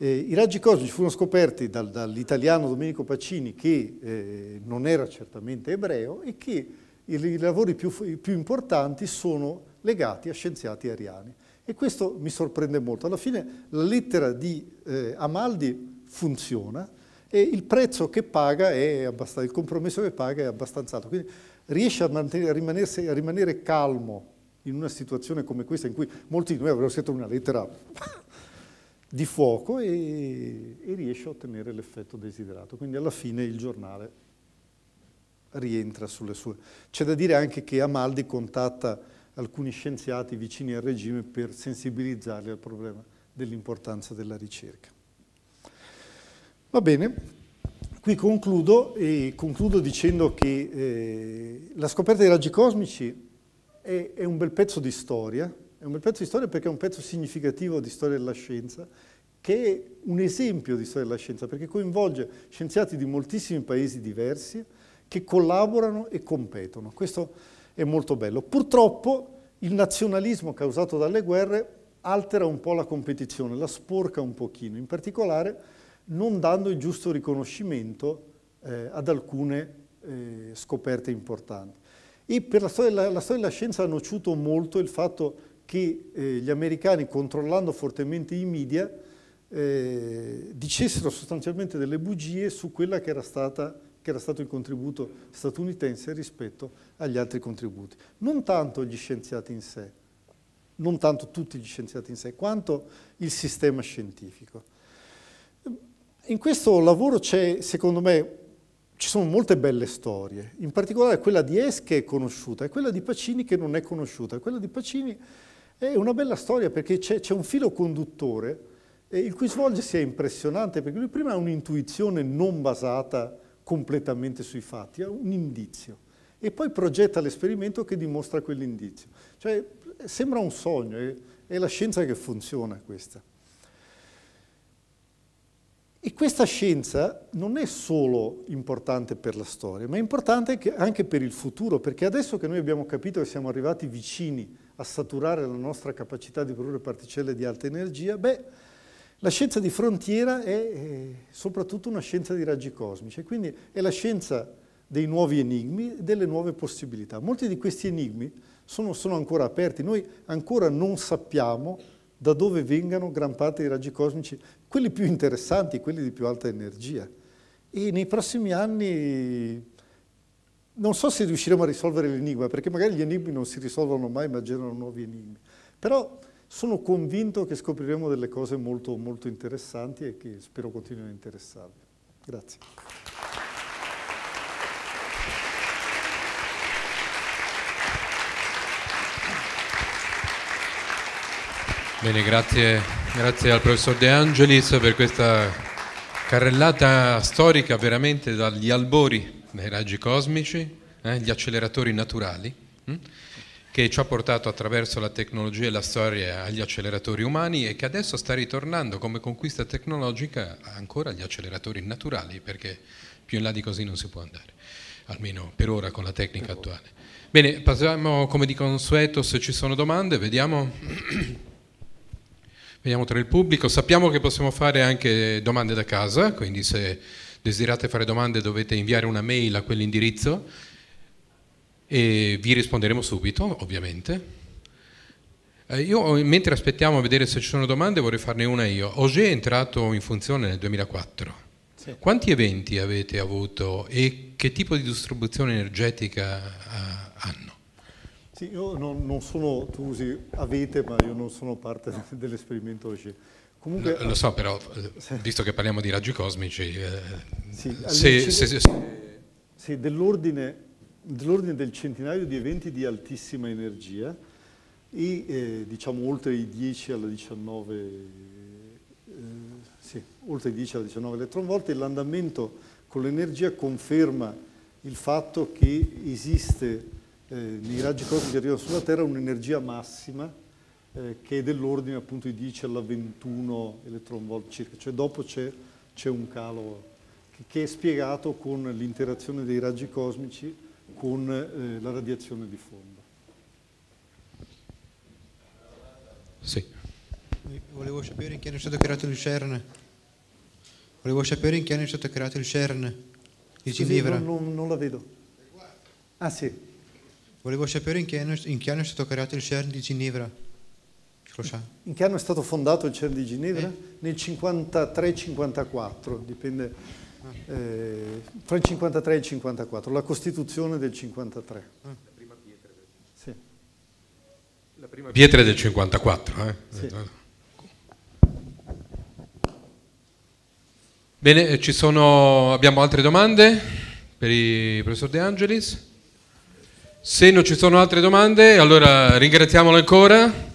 eh, I raggi cosmici furono scoperti dal, dall'italiano Domenico Pacini, che eh, non era certamente ebreo, e che i, i lavori più, più, importanti sono legati a scienziati ariani. E questo mi sorprende molto. Alla fine la lettera di eh, Amaldi funziona e il prezzo che paga è abbastanza, il compromesso che paga è abbastanza alto. Quindi riesce a, mantenere, a, a rimanere calmo in una situazione come questa in cui molti di noi avrebbero scritto una lettera di fuoco e, e riesce a ottenere l'effetto desiderato. Quindi alla fine il giornale rientra sulle sue. C'è da dire anche che Amaldi contatta alcuni scienziati vicini al regime per sensibilizzarli al problema dell'importanza della ricerca. Va bene, qui concludo e concludo dicendo che eh, la scoperta dei raggi cosmici è, è un bel pezzo di storia, è un bel pezzo di storia perché è un pezzo significativo di storia della scienza, che è un esempio di storia della scienza, perché coinvolge scienziati di moltissimi paesi diversi che collaborano e competono. Questo è molto bello. Purtroppo il nazionalismo causato dalle guerre altera un po' la competizione, la sporca un pochino, in particolare non dando il giusto riconoscimento eh, ad alcune eh, scoperte importanti. E per la storia, la, la storia, della scienza ha nociuto molto il fatto che eh, gli americani, controllando fortemente i media, eh, dicessero sostanzialmente delle bugie su quella che era stata che era stato il contributo statunitense rispetto agli altri contributi. Non tanto gli scienziati in sé, non tanto tutti gli scienziati in sé, quanto il sistema scientifico. In questo lavoro c'è, secondo me, ci sono molte belle storie, in particolare quella di Es è conosciuta e quella di Pacini che non è conosciuta. Quella di Pacini è una bella storia perché c'è un filo conduttore eh, il cui svolgersi è impressionante perché lui prima ha un'intuizione non basata completamente sui fatti, ha un indizio e poi progetta l'esperimento che dimostra quell'indizio. Cioè, sembra un sogno, è, è la scienza che funziona questa. E questa scienza non è solo importante per la storia, ma è importante anche per il futuro, perché adesso che noi abbiamo capito che siamo arrivati vicini a saturare la nostra capacità di produrre particelle di alta energia, beh, la scienza di frontiera è soprattutto una scienza di raggi cosmici, quindi è la scienza dei nuovi enigmi e delle nuove possibilità. Molti di questi enigmi sono, sono, ancora aperti, noi ancora non sappiamo da dove vengano gran parte dei raggi cosmici, quelli più interessanti, quelli di più alta energia. E nei prossimi anni non so se riusciremo a risolvere l'enigma, perché magari gli enigmi non si risolvono mai, ma generano nuovi enigmi. Però sono convinto che scopriremo delle cose molto, molto interessanti e che spero continuino a interessarvi. Grazie. Bene, grazie, grazie, al professor De Angelis per questa carrellata storica veramente dagli albori dei raggi cosmici, eh, gli acceleratori naturali. Hm? che ci ha portato attraverso la tecnologia e la storia agli acceleratori umani e che adesso sta ritornando come conquista tecnologica ancora agli acceleratori naturali, perché più in là di così non si può andare, almeno per ora con la tecnica attuale. Bene, passiamo come di consueto se ci sono domande, vediamo. Vediamo tra il pubblico, sappiamo che possiamo fare anche domande da casa, quindi se desiderate fare domande dovete inviare una mail a quell'indirizzo e vi risponderemo subito, ovviamente. Eh, io, mentre aspettiamo a vedere se ci sono domande, vorrei farne una io. Auger è entrato in funzione nel 2004. Sì. Quanti eventi avete avuto e che tipo di distribuzione energetica eh, hanno? Sì, io non, non sono, tu usi avete, ma io non sono parte dell'esperimento Auger. Comunque, lo, lo, so, però, visto che parliamo di raggi cosmici, eh, sì, se, se, se, se dell'ordine dell'ordine del centinaio di eventi di altissima energia e eh, diciamo oltre i 10 alla 19, eh, sì, oltre i 10 alla 19 elettronvolte, l'andamento con l'energia conferma il fatto che esiste eh, nei raggi cosmici che arrivano sulla Terra un'energia massima eh, che è dell'ordine appunto di 10 alla 21 elettronvolt circa, cioè dopo c'è un calo che, che è spiegato con l'interazione dei raggi cosmici con eh, la radiazione di fondo. Sì. Volevo sapere in che anno è stato creato il CERN. Volevo sapere in che anno è stato creato il CERN di Ginevra. Sì, non, non, la vedo. Ah sì. Volevo sapere in che, anno, in che anno è stato creato il CERN di Ginevra. In che anno è stato fondato il CERN di Ginevra? Eh? Nel 53-54, dipende eh, tra il 53 e il 54, la Costituzione del 53. Ah, la prima pietra del, sì. la prima pietra del 54. Eh? Sì. Bene, eh, sono, abbiamo altre domande per il professor De Angelis? Se non ci sono altre domande, allora ringraziamolo ancora.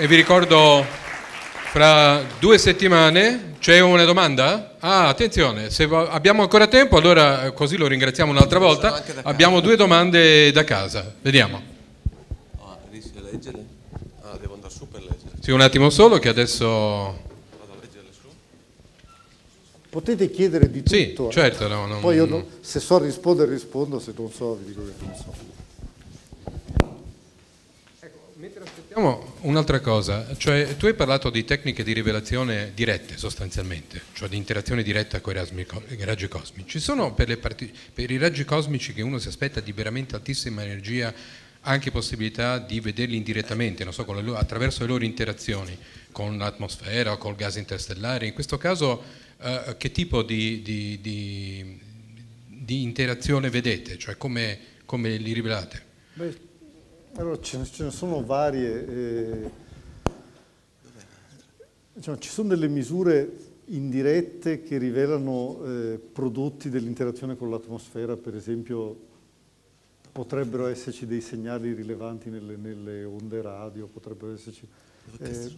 E vi ricordo, fra due settimane c'è una domanda? Ah, attenzione, se abbiamo ancora tempo, allora eh, così lo ringraziamo un'altra volta. Abbiamo due domande da casa, vediamo. Ah, leggere? Ah, devo andare su per leggere. Sì, un attimo solo che adesso... Potete chiedere di tutto. Sì, certo. No, non... Poi io no, se so rispondere rispondo, se non so vi dico che non so. Un'altra cosa, cioè, tu hai parlato di tecniche di rivelazione dirette sostanzialmente, cioè di interazione diretta con i raggi cosmici. Ci sono per, per, i raggi cosmici che uno si aspetta di veramente altissima energia anche possibilità di vederli indirettamente, so, le attraverso le loro interazioni con l'atmosfera o col gas interstellare. In questo caso eh, che tipo di, di, di, di, interazione vedete, cioè come, come li rivelate? Beh, allora, ce ne, sono varie. Eh, diciamo, ci sono delle misure indirette che rivelano eh, prodotti dell'interazione con l'atmosfera, per esempio potrebbero esserci dei segnali rilevanti nelle, nelle onde radio, potrebbero esserci... Eh,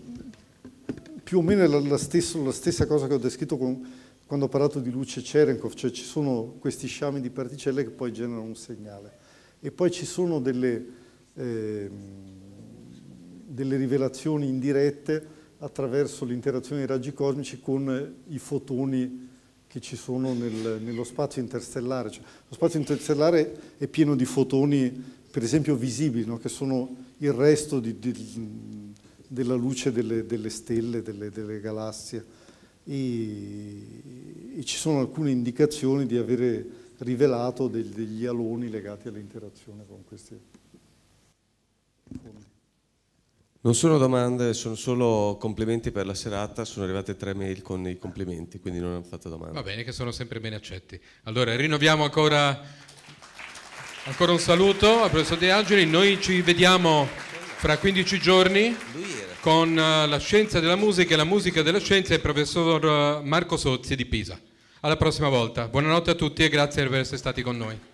più o meno la, la, stesso, la, stessa cosa che ho descritto con, quando ho parlato di luce Cherenkov, cioè ci sono questi sciami di particelle che poi generano un segnale. E poi ci sono delle Ehm, delle rivelazioni indirette attraverso l'interazione dei raggi cosmici con i fotoni che ci sono nel, nello spazio interstellare. Cioè, lo spazio interstellare è pieno di fotoni, per esempio visibili, no? che sono il resto di, di, della luce delle, delle stelle, delle, delle galassie. E, e, ci sono alcune indicazioni di avere rivelato degli, degli aloni legati all'interazione con questi non sono domande, sono solo complimenti per la serata, sono arrivate tre mail con i complimenti, quindi non hanno fatto domande. Va bene, che sono sempre ben accetti. Allora, rinnoviamo ancora, ancora un saluto al professor De Angeli, noi ci vediamo fra 15 giorni con eh, la scienza della musica e la musica della scienza e il professor eh, Marco Sozzi di Pisa. Alla prossima volta, buonanotte a tutti e grazie per essere stati con noi.